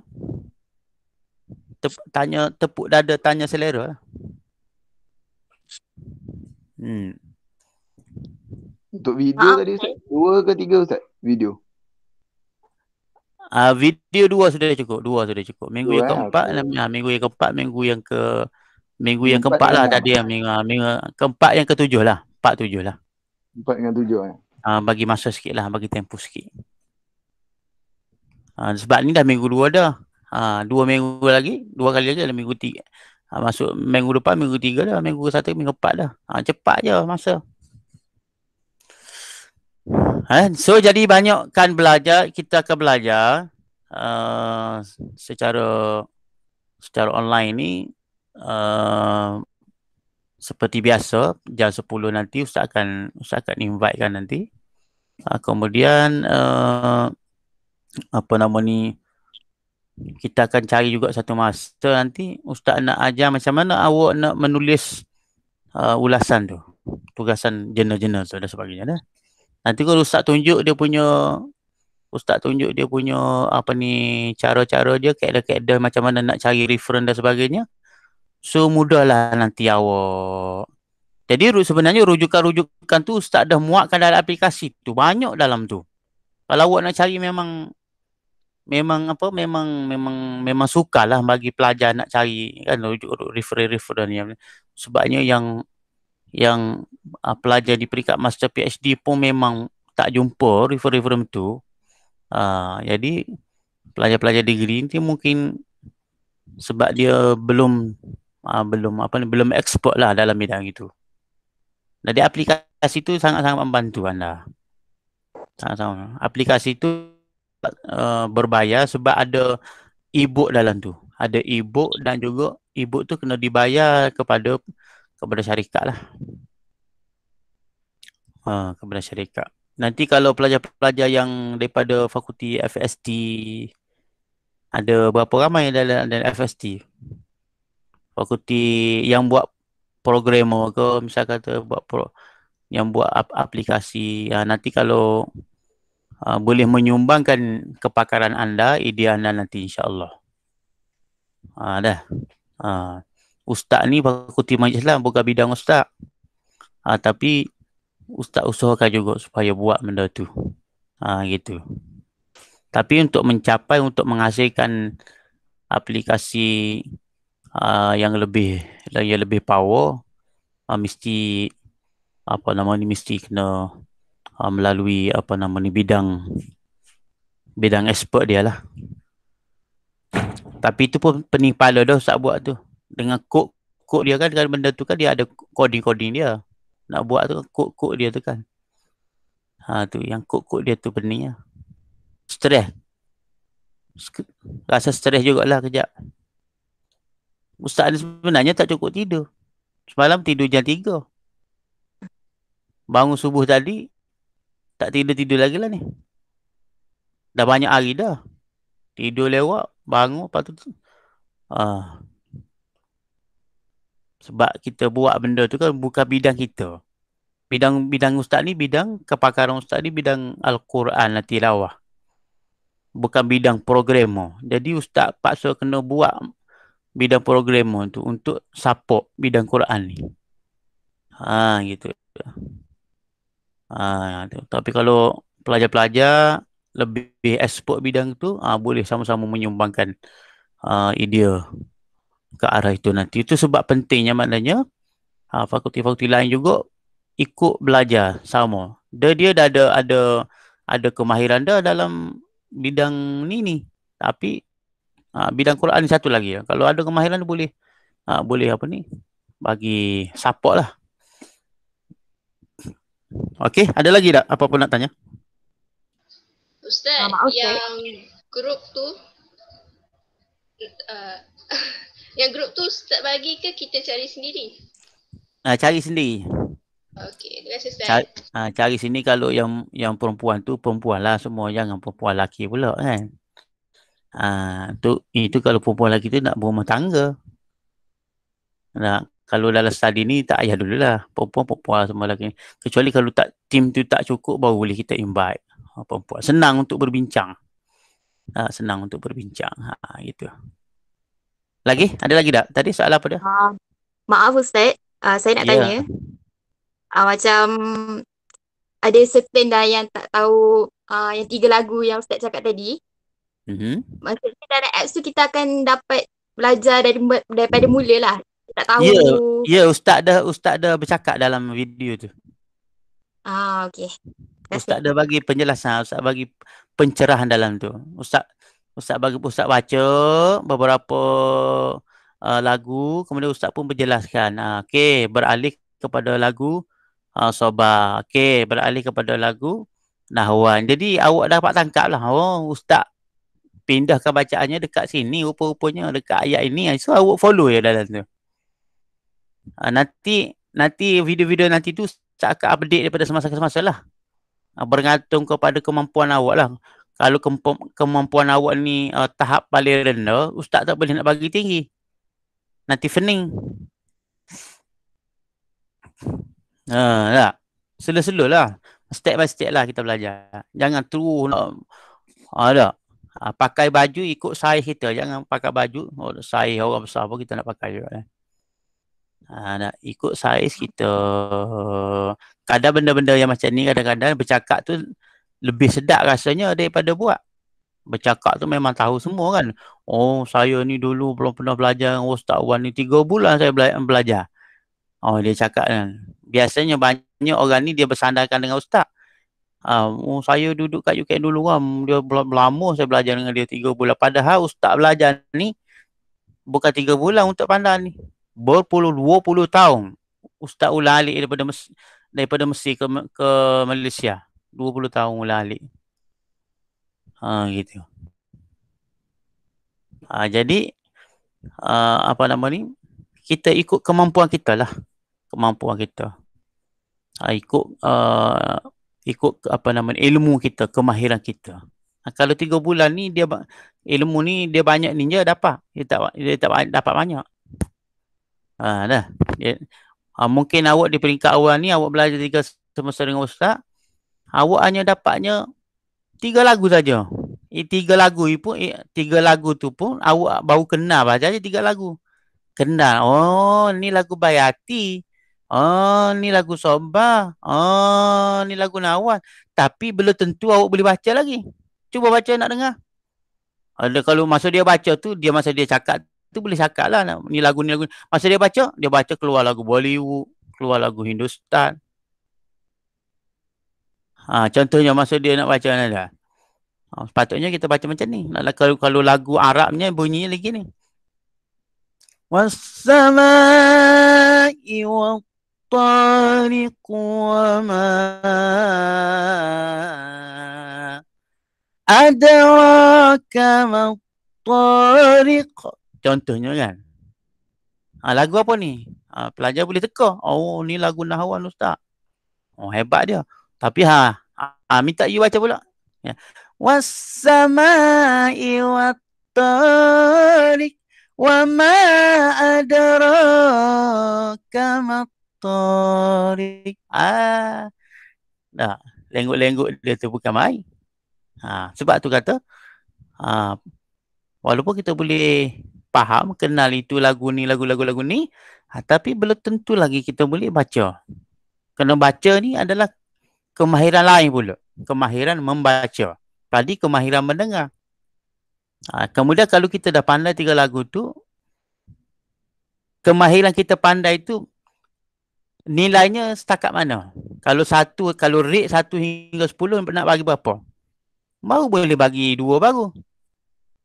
Tep, tanya tepuk dada tanya selera lah. Hmm. Untuk video ah, tadi Ustaz, dua ke tiga Ustaz video? Uh, video dua sudah cukup, dua sudah cukup. Minggu dua, yang eh, keempat, okay. minggu yang keempat, minggu yang ke minggu yang keempat lah tadi yang minggu, minggu keempat yang ketujuh lah, empat tujuh lah. Empat yang tujuh. Eh? Uh, bagi masa sikit lah, bagi tempoh sikit. Uh, sebab ni dah minggu dua dah. Uh, dua minggu lagi, dua kali lagi dah minggu tiga. Uh, masuk minggu depan, minggu tiga dah, minggu satu, minggu empat dah. Uh, cepat je masa. Hmm. Eh? So jadi banyakkan belajar kita akan belajar uh, secara secara online ni uh, seperti biasa jam 10 nanti ustaz akan ustaz akan invite kan nanti. Uh, kemudian uh, apa nama ni kita akan cari juga satu master nanti ustaz nak ajar macam mana awak nak menulis uh, ulasan tu. Tugasan jurnal-jurnal tu dan sebagainya dah. Nanti kalau ustaz tunjuk dia punya ustaz tunjuk dia punya apa ni cara-cara dia kaedah-kaedah macam mana nak cari referen dan sebagainya. So mudahlah nanti awak. Jadi sebenarnya rujukan-rujukan tu ustaz dah muatkan dalam aplikasi tu. Banyak dalam tu. Kalau awak nak cari memang memang apa memang memang memang sukalah bagi pelajar nak cari kan rujuk referen-referen yang sebabnya yang yang uh, pelajar di peringkat master PhD pun memang tak jumpa referendum tu. Uh, jadi pelajar-pelajar degree ni mungkin sebab dia belum uh, belum apa ni belum ekspor lah dalam bidang itu. Jadi aplikasi itu sangat-sangat membantu anda. Sangat-sangat. Aplikasi itu uh, berbayar sebab ada e dalam tu. Ada e dan juga e tu kena dibayar kepada kepada syarikat lah. Ha, kepada syarikat. Nanti kalau pelajar-pelajar yang daripada fakulti FST ada berapa ramai dalam, dalam FST? Fakulti yang buat program ke misal kata buat pro, yang buat ap- aplikasi ha, nanti kalau ha, boleh menyumbangkan kepakaran anda idea anda nanti insyaallah ha, dah ha ustaz ni fakulti majlis lah buka bidang ustaz ha, tapi ustaz usahakan juga supaya buat benda tu ha, gitu tapi untuk mencapai untuk menghasilkan aplikasi uh, yang lebih yang lebih power uh, mesti apa nama ni mesti kena uh, melalui apa nama ni bidang bidang expert dia lah tapi itu pun pening kepala dah Ustaz buat tu dengan kod kod dia kan dengan benda tu kan dia ada coding-coding dia. Nak buat tu kod-kod dia tu kan. Ha tu yang kod-kod dia tu pening lah. stress, Rasa stress jugalah kejap. Ustaz ni sebenarnya tak cukup tidur. Semalam tidur jam 3. Bangun subuh tadi tak tidur-tidur lagi lah ni. Dah banyak hari dah. Tidur lewat, bangun lepas tu. Ah sebab kita buat benda tu kan buka bidang kita. Bidang bidang ustaz ni bidang kepakaran ustaz ni bidang al-Quran dan lah, tilawah. Bukan bidang programo. Jadi ustaz paksa kena buat bidang programo tu untuk support bidang Quran ni. Ha gitu. Ha tapi kalau pelajar-pelajar lebih expert bidang tu ha, boleh sama-sama menyumbangkan uh, idea ke arah itu nanti. Itu sebab pentingnya maknanya ha, fakulti-fakulti lain juga ikut belajar sama. Dia dia dah ada ada ada kemahiran dia dalam bidang ni ni. Tapi ha, bidang Quran ni satu lagi. Ya. Kalau ada kemahiran dia boleh ha, boleh apa ni? Bagi support lah. Okey, ada lagi tak apa-apa nak tanya? Ustaz, ah, okay. yang grup tu uh, Yang grup tu Ustaz bagi ke kita cari sendiri? Ah, cari sendiri. Okay, terima kasih Cari, ah, cari sini kalau yang yang perempuan tu perempuan lah semua jangan perempuan laki pula kan. Ah, tu itu kalau perempuan laki tu nak berumah tangga. Nah, kalau dalam study ni tak ayah lah Perempuan perempuan lah semua laki. Kecuali kalau tak tim tu tak cukup baru boleh kita invite ah, perempuan. Senang untuk berbincang. Ah, senang untuk berbincang. Ha, gitu. Lagi? Ada lagi tak? Tadi soal apa dia? Uh, maaf Ustaz. Uh, saya nak yeah. tanya. Uh, macam ada certain dah yang tak tahu uh, yang tiga lagu yang Ustaz cakap tadi. Mm -hmm. Maksudnya dalam apps tu kita akan dapat belajar dari daripada mula lah. Tak tahu. Ya, yeah, Ustaz dah Ustaz dah bercakap dalam video tu. Ah, okey. Ustaz dah bagi penjelasan, Ustaz bagi pencerahan dalam tu. Ustaz Ustaz bagi Ustaz baca beberapa uh, lagu kemudian Ustaz pun menjelaskan. Uh, ah, Okey, beralih kepada lagu uh, soba. Okey, beralih kepada lagu nahwan. Jadi awak dapat tangkap lah. Oh, Ustaz pindahkan bacaannya dekat sini rupa-rupanya dekat ayat ini. Ah, so awak follow ya dalam tu. Uh, nanti nanti video-video nanti tu saya akan update daripada semasa ke semasa lah. bergantung kepada kemampuan awak lah kalau kemp- kemampuan awak ni uh, tahap paling rendah, ustaz tak boleh nak bagi tinggi. Nanti fening. Ha, uh, tak? Selur-selur lah. Step by step lah kita belajar. Jangan terus nak. Ha, uh, tak? Uh, ah, pakai baju ikut saiz kita. Jangan pakai baju. Oh, saiz orang besar pun kita nak pakai juga. Eh. Ha, ikut saiz kita. Kadang benda-benda yang macam ni kadang-kadang bercakap tu lebih sedap rasanya daripada buat bercakap tu memang tahu semua kan oh saya ni dulu belum pernah belajar dengan oh, Ustaz Wan ni 3 bulan saya bela- belajar oh dia cakap kan biasanya banyak orang ni dia bersandarkan dengan Ustaz Uh, oh, saya duduk kat UKM dulu kan. Dia berlama saya belajar dengan dia tiga bulan. Padahal ustaz belajar ni bukan tiga bulan untuk pandai ni. Berpuluh, dua puluh tahun. Ustaz ulang alik daripada, Mes daripada Mesir ke, ke Malaysia. Uh, 20 tahun lalik. Ha, gitu. Ha, jadi, ha, apa nama ni? Kita ikut kemampuan kita lah. Kemampuan kita. Ha, ikut uh, ikut apa nama ni? ilmu kita, kemahiran kita. Ha, kalau tiga bulan ni dia ilmu ni dia banyak ni je dapat. Dia tak dia tak dapat banyak. Ha, dah. Dia, ha, mungkin awak di peringkat awal ni awak belajar tiga semester dengan ustaz. Awak hanya dapatnya tiga lagu saja. Eh, tiga lagu itu eh, tiga lagu tu pun awak baru kenal baca je tiga lagu. Kenal. Oh, ni lagu Bayati. Oh, ni lagu Somba. Oh, ni lagu Nawan. Tapi belum tentu awak boleh baca lagi. Cuba baca nak dengar. Ada kalau masa dia baca tu, dia masa dia cakap tu boleh cakap lah. Ni lagu, ni lagu. Masa dia baca, dia baca keluar lagu Bollywood, keluar lagu Hindustan. Ha, contohnya masa dia nak baca nada. Ha, sepatutnya kita baca macam ni. Lah kalau, kalau lagu Arabnya bunyinya lagi ni. Wassama'i wa tariq wa ma adraka ma tariq. Contohnya kan. Ha, lagu apa ni? Ha, pelajar boleh teka. Oh, ni lagu Nahawan Ustaz. Oh, hebat dia. Tapi ha, ha minta you baca pula. Ya. Wassama'i wattariq wa ma adraka ma Ah. Ha. Dah, lengguk-lengguk dia tu bukan mai. Ha, sebab tu kata ha, walaupun kita boleh faham kenal itu lagu ni lagu-lagu lagu ni ha, tapi belum tentu lagi kita boleh baca kena baca ni adalah kemahiran lain pula. Kemahiran membaca. Tadi kemahiran mendengar. Ha, kemudian kalau kita dah pandai tiga lagu tu, kemahiran kita pandai tu nilainya setakat mana? Kalau satu, kalau rate satu hingga sepuluh nak bagi berapa? Baru boleh bagi dua baru.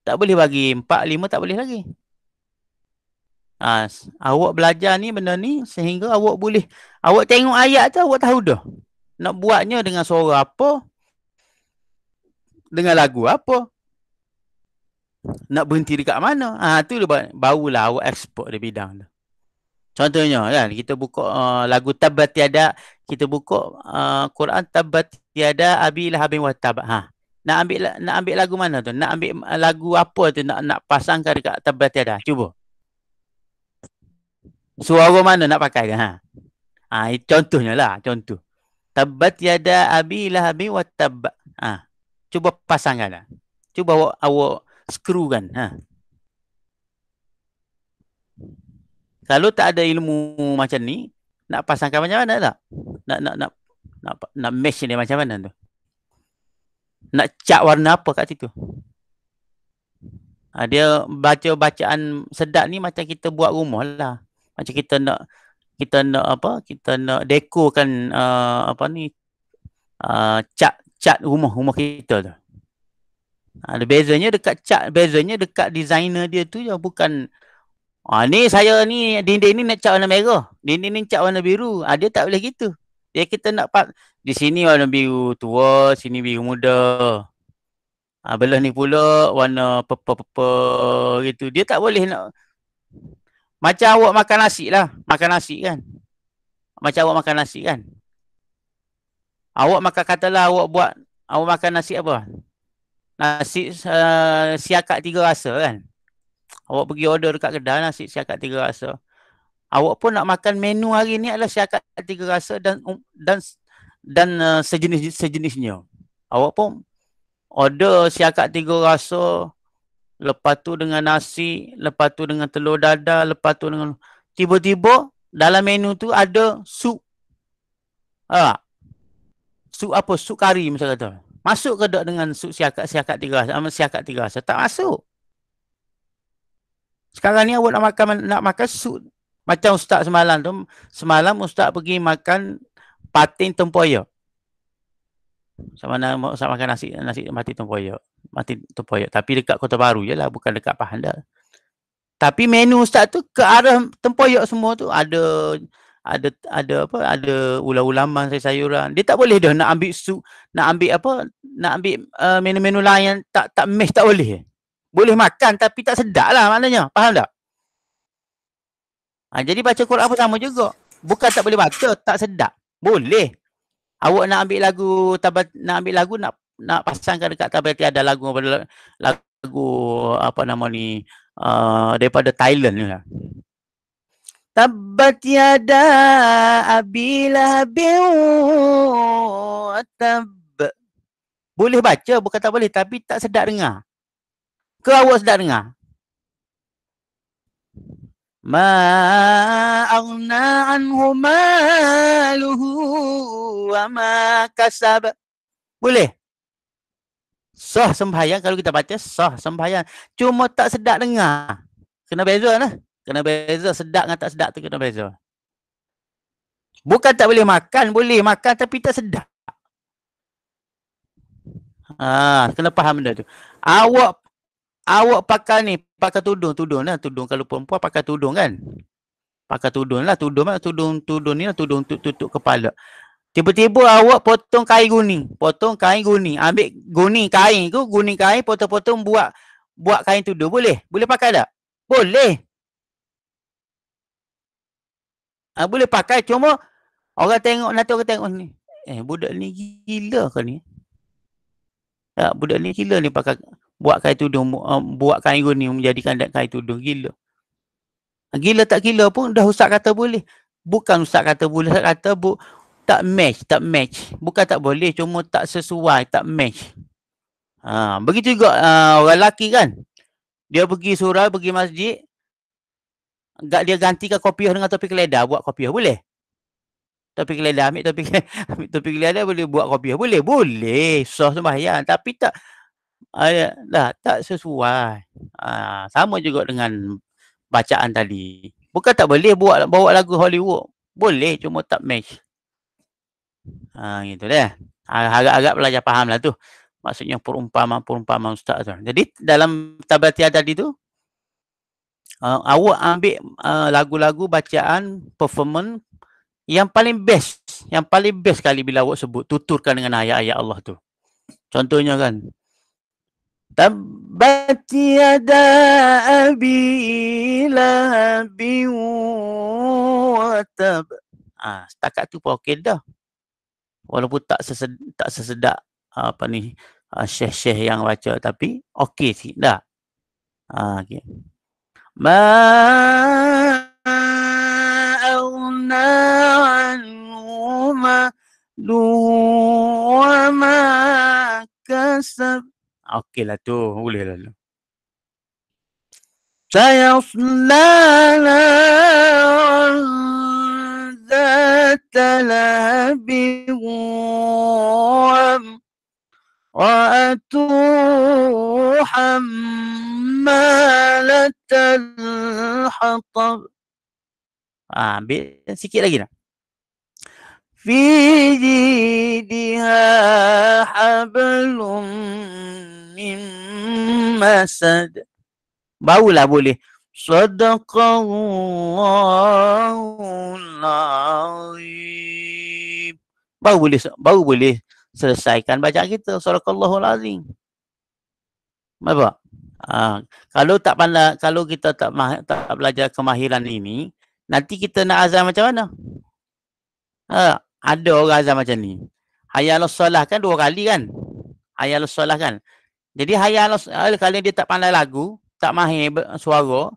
Tak boleh bagi empat, lima tak boleh lagi. Ha, awak belajar ni benda ni sehingga awak boleh. Awak tengok ayat tu awak tahu dah nak buatnya dengan suara apa? Dengan lagu apa? Nak berhenti dekat mana? Ah tu dia lah, awak expert di bidang tu. Contohnya kan kita buka uh, lagu Tabat tiada, kita buka uh, Quran Tabat tiada abilah habin wa tab. Ha. Nak ambil nak ambil lagu mana tu? Nak ambil lagu apa tu nak nak pasangkan dekat Tabat tiada? Cuba. Suara mana nak pakai kan? Ha. Ah ha, contohnya lah, contoh. Tabbat yada abi lahabi wa tab. Ha. Cuba pasangkan. Cuba awak, awak skru kan. Ha. Kalau tak ada ilmu macam ni, nak pasangkan macam mana tak? Nak nak nak nak nak mesh dia macam mana tu? Nak cak warna apa kat situ? Ha, dia baca bacaan sedap ni macam kita buat rumah lah. Macam kita nak kita nak apa kita nak dekorkan uh, apa ni uh, cat cat rumah rumah kita tu. Ah, ada bezanya dekat cat bezanya dekat designer dia tu je bukan ah ni saya ni dinding ni nak cat warna merah, dinding ni cat warna biru. Uh, dia tak boleh gitu. Dia kita nak pak di sini warna biru tua, sini biru muda. Ah uh, belah ni pula warna purple-purple gitu. Dia tak boleh nak macam awak makan nasi lah. Makan nasi kan. Macam awak makan nasi kan. Awak makan katalah awak buat. Awak makan nasi apa? Nasi uh, siakat tiga rasa kan. Awak pergi order dekat kedai nasi siakat tiga rasa. Awak pun nak makan menu hari ni adalah siakat tiga rasa dan um, dan dan uh, sejenis sejenisnya. Awak pun order siakat tiga rasa lepas tu dengan nasi, lepas tu dengan telur dadar, lepas tu dengan tiba-tiba dalam menu tu ada sup. Ha. Sup apa? Sup kari macam kata. Masuk ke tak dengan sup siakat siakat tiga rasa? Sama siakat tiga rasa tak masuk. Sekarang ni awak nak makan nak makan sup macam ustaz semalam tu, semalam ustaz pergi makan patin tempoyak. Sama nak makan nasi nasi mati tempoyak. Martin Tempoyak. Tapi dekat Kota Baru je lah. Bukan dekat Pahandal. Tapi menu ustaz tu ke arah Tempoyak semua tu ada ada ada apa ada ulam-ulaman sayur-sayuran dia tak boleh dah nak ambil su nak ambil apa nak ambil uh, menu-menu lain tak tak mesh tak boleh boleh makan tapi tak sedap lah maknanya faham tak ha, jadi baca Quran apa sama juga bukan tak boleh baca tak sedap boleh awak nak ambil lagu tabat, nak ambil lagu nak nak pasangkan dekat tabel ti ada lagu lagu apa nama ni uh, daripada Thailand ni lah. Tabat yada abila tab. Boleh baca bukan tak boleh tapi tak sedap dengar. Ke awak sedap dengar? Ma aghna anhu maluhu wa ma kasab. Boleh? Soh sembahyang kalau kita baca soh sembahyang. Cuma tak sedap dengar. Kena beza lah. Kena beza sedap dengan tak sedap tu kena beza. Bukan tak boleh makan, boleh makan tapi tak sedap. Ah, ha, kena faham benda tu. Awak awak pakai ni, pakai tudung, tudung lah. Tudung kalau perempuan pakai tudung kan? Pakai tudung lah, tudung lah. Tudung, tudung ni lah, tudung tutup, tutup kepala. Tiba-tiba awak potong kain guni. Potong kain guni. Ambil guni kain tu, guni kain potong-potong buat buat kain tudung. Boleh? Boleh pakai tak? Boleh. Ha, boleh pakai cuma orang tengok nanti orang tengok ni. Eh budak ni gila ke ni? Tak, budak ni gila ni pakai buat kain tudung, ah, buat kain guni menjadikan kain tudung. Gila. Ah, gila tak gila pun dah usah kata boleh. Bukan usah kata boleh, usah kata bu- tak match, tak match. Bukan tak boleh, cuma tak sesuai, tak match. Ha, begitu juga uh, orang lelaki kan. Dia pergi surau, pergi masjid. Gak dia gantikan kopiah dengan topi keledar, buat kopiah boleh? Topi keledar, ambil topi, ambil topi keledar boleh buat kopiah? Boleh, boleh. Sos sembahyang. Tapi tak, uh, ha, dah, tak sesuai. Ha, sama juga dengan bacaan tadi. Bukan tak boleh buat bawa lagu Hollywood. Boleh, cuma tak match. Ha, gitu deh. Agak-agak pelajar faham lah tu. Maksudnya perumpamaan-perumpamaan ustaz tu. Jadi dalam tabel tadi tu, uh, awak ambil uh, lagu-lagu bacaan performance yang paling best. Yang paling best kali bila awak sebut. Tuturkan dengan ayat-ayat Allah tu. Contohnya kan. Tabat yada abi labi wa tab. Ah, ha, setakat tu pun okey dah walaupun tak sesed, tak sesedap apa ni uh, syekh-syekh yang baca tapi okey sikit dah. Ha uh, okey. Ma awna anuma du wa ma kasab. Okeylah tu, boleh lah tu. سيصلى نارا ذات لهب وأتوا حمالة الحطب آه سكي لقينا في جيدها حبل من مسد باولا بولي صدق الله baru boleh baru boleh selesaikan bacaan kita surah azim apa ha, kalau tak pandai kalau kita tak ma- tak belajar kemahiran ini nanti kita nak azam macam mana ha, ada orang azam macam ni hayal solah kan dua kali kan hayal solah kan jadi hayal ha, kalau dia tak pandai lagu tak mahir suara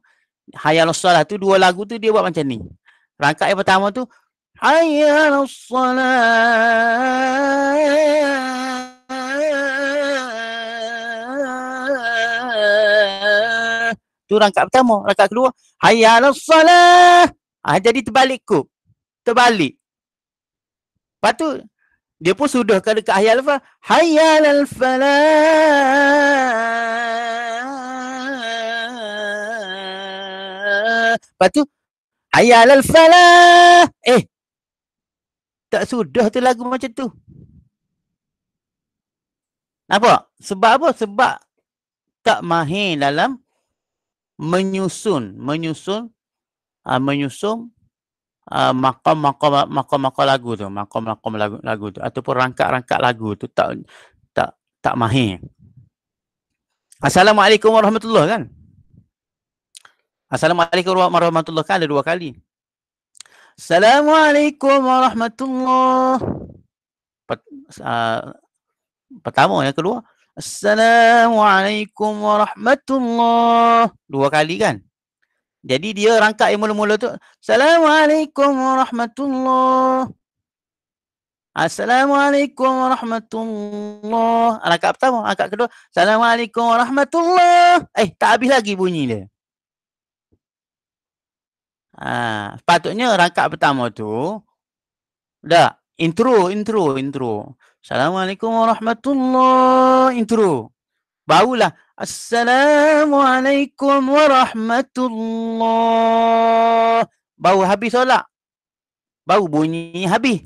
Hayalus Salah tu dua lagu tu dia buat macam ni. Rangkaian yang pertama tu Hayalus Salah tu rangkap pertama, rangkap kedua. Hayalah solat. Ha, ah, jadi terbalik ku. Terbalik. Lepas tu, dia pun sudahkan dekat hayal falah. Hayalah falah. Lepas tu Hayalal falah Eh Tak sudah tu lagu macam tu Apa? Sebab apa? Sebab Tak mahir dalam Menyusun Menyusun uh, Menyusun uh, ah, makam, makam makam makam lagu tu makam makam lagu lagu tu ataupun rangkak rangkak lagu tu tak tak tak mahir Assalamualaikum warahmatullahi wabarakatuh kan Assalamualaikum warahmatullahi wabarakatuh kan ada dua kali. Assalamualaikum warahmatullahi Pet, uh, pertama yang kedua. Assalamualaikum warahmatullahi dua kali kan. Jadi dia rangkak yang mula-mula tu Assalamualaikum warahmatullahi Assalamualaikum warahmatullahi Rangkak pertama, rangkak kedua Assalamualaikum warahmatullahi Eh, tak habis lagi bunyi dia Ha, sepatutnya rakaat pertama tu dah intro intro intro assalamualaikum warahmatullahi intro barulah assalamualaikum warahmatullahi baru habis solat baru bunyi habis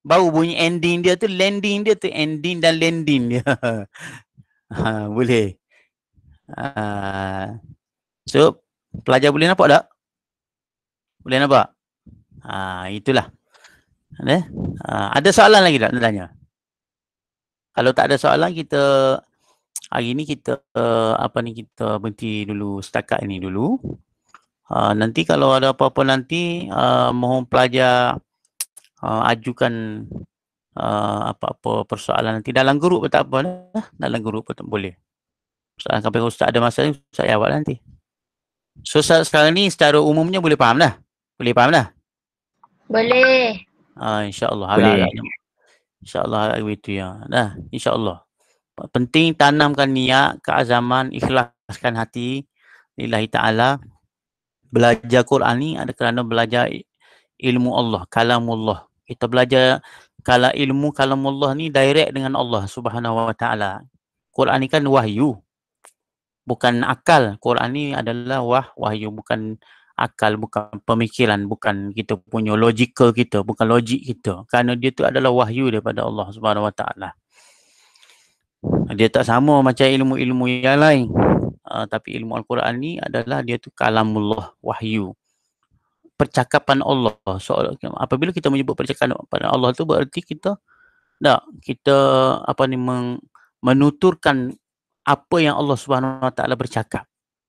baru bunyi ending dia tu landing dia tu ending dan landing dia ha, boleh ha. so pelajar boleh nampak tak boleh nampak? Ha, itulah. Ada? Ha, ada soalan lagi tak nak tanya? Kalau tak ada soalan, kita hari ni kita apa ni kita berhenti dulu setakat ini dulu. Uh, nanti kalau ada apa-apa nanti uh, mohon pelajar uh, ajukan uh, apa-apa persoalan nanti dalam grup tak apa lah. Dalam grup pun tak boleh. Soalan kalau ustaz ada masalah ni ustaz jawab lah nanti. So sekarang ni secara umumnya boleh faham dah. Boleh faham dah? Boleh. Ah uh, insya-Allah harap. Insya-Allah harap begitu ya. Dah, insya-Allah. Penting tanamkan niat, keazaman, ikhlaskan hati lillahi taala. Belajar Quran ni ada kerana belajar ilmu Allah, kalamullah. Kita belajar kalau ilmu kalamullah ni direct dengan Allah Subhanahu wa taala. Quran ni kan wahyu. Bukan akal. Quran ni adalah wah wahyu bukan akal bukan pemikiran bukan kita punya logical kita bukan logik kita kerana dia tu adalah wahyu daripada Allah Subhanahu Wa Taala dia tak sama macam ilmu-ilmu yang lain uh, tapi ilmu al-Quran ni adalah dia tu kalamullah wahyu percakapan Allah so, apabila kita menyebut percakapan Allah tu berarti kita tak kita apa ni meng, menuturkan apa yang Allah Subhanahu Wa Taala bercakap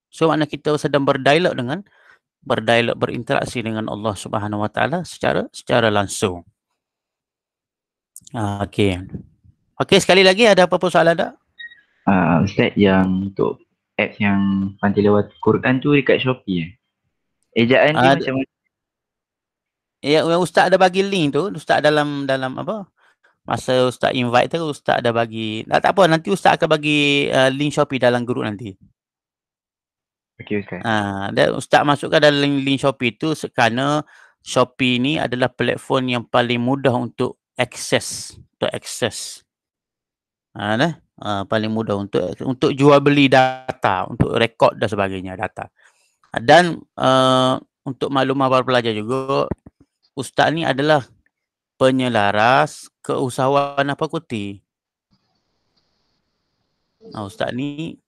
so makna kita sedang berdialog dengan berdialog berinteraksi dengan Allah Subhanahu Wa Taala secara secara langsung. Ah, okey. Okey sekali lagi ada apa-apa soalan tak? Ah uh, set yang untuk apps yang pantai lewat Quran tu dekat Shopee eh. Ejaan uh, dia macam Ya, ustaz ada bagi link tu, ustaz dalam dalam apa? Masa ustaz invite tu ustaz ada bagi. Nah, tak apa, nanti ustaz akan bagi uh, link Shopee dalam grup nanti. Okay Ustaz. Ah, ha, dan Ustaz masukkan dalam link, link Shopee tu kerana Shopee ni adalah platform yang paling mudah untuk akses untuk akses. Ah, ha, nah. Uh, paling mudah untuk untuk jual beli data, untuk rekod dan sebagainya data. Dan uh, untuk maklumat para pelajar juga, Ustaz ni adalah penyelaras keusahawanan fakulti. Uh, Ustaz ni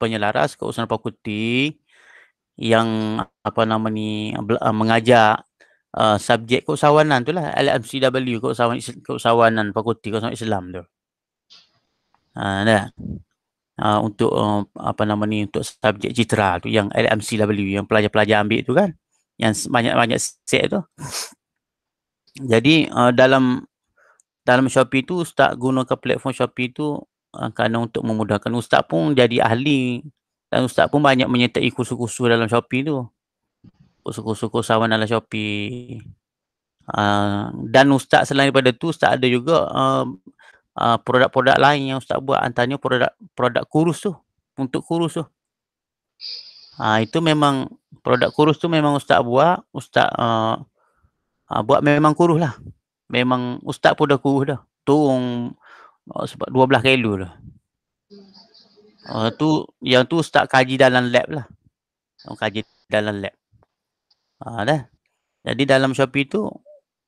penyelaras keusahan fakulti yang apa nama ni ah, mengajar uh, ah, subjek keusahawanan tu lah LMCW keusahawan keusahawanan fakulti keusahawan Islam tu. Ah ha, uh, dah. Ha, uh, untuk uh, apa nama ni untuk subjek citra tu yang LMCW yang pelajar-pelajar ambil tu kan yang banyak-banyak set tu. Jadi uh, dalam dalam Shopee tu start gunakan platform Shopee tu uh, kerana untuk memudahkan ustaz pun jadi ahli dan ustaz pun banyak menyertai kursus-kursus dalam Shopee tu kursus-kursus kursawan dalam Shopee uh, dan ustaz selain daripada tu ustaz ada juga uh, uh, produk-produk lain yang ustaz buat antaranya produk produk kurus tu untuk kurus tu Ha, itu memang produk kurus tu memang ustaz buat, ustaz uh, uh, buat memang kurus lah. Memang ustaz pun dah kurus dah. Turun Oh, sebab dua belah kilo tu. Oh, tu yang tu start kaji dalam lab lah. Orang kaji dalam lab. Ha, dah. Jadi dalam Shopee tu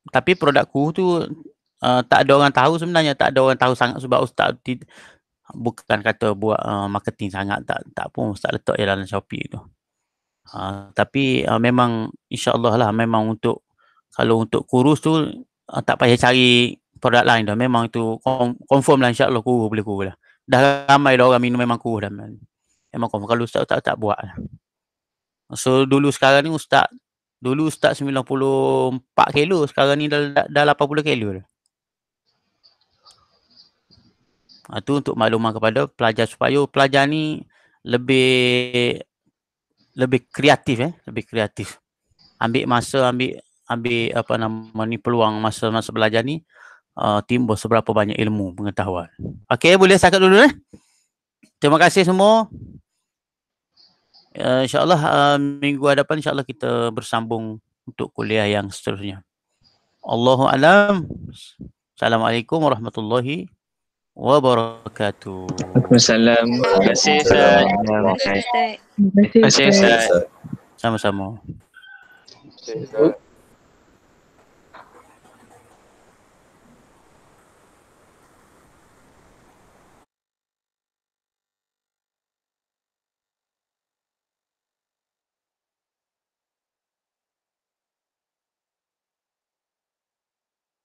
tapi produk ku tu uh, tak ada orang tahu sebenarnya tak ada orang tahu sangat sebab ustaz ti, bukan kata buat uh, marketing sangat tak tak pun ustaz letak je dalam Shopee tu. Uh, tapi uh, memang insyaAllah lah memang untuk kalau untuk kurus tu uh, tak payah cari product line dah memang tu confirm lah insyaallah kurus boleh kurus lah dah ramai dah orang minum memang kurus dah memang confirm kalau ustaz tak tak buat lah so dulu sekarang ni ustaz dulu ustaz 94 kilo sekarang ni dah, dah 80 kilo dah ha, tu untuk makluman kepada pelajar supaya pelajar ni lebih lebih kreatif eh lebih kreatif ambil masa ambil ambil apa nama ni peluang masa-masa belajar ni uh, timbul seberapa banyak ilmu pengetahuan. Okey, boleh sakat dulu eh. Terima kasih semua. Uh, InsyaAllah uh, minggu hadapan insyaAllah kita bersambung untuk kuliah yang seterusnya. Allahu alam. Assalamualaikum warahmatullahi wabarakatuh. Waalaikumsalam. Terima kasih Ustaz. Terima kasih Ustaz. Terima kasih Sama-sama. Terima kasih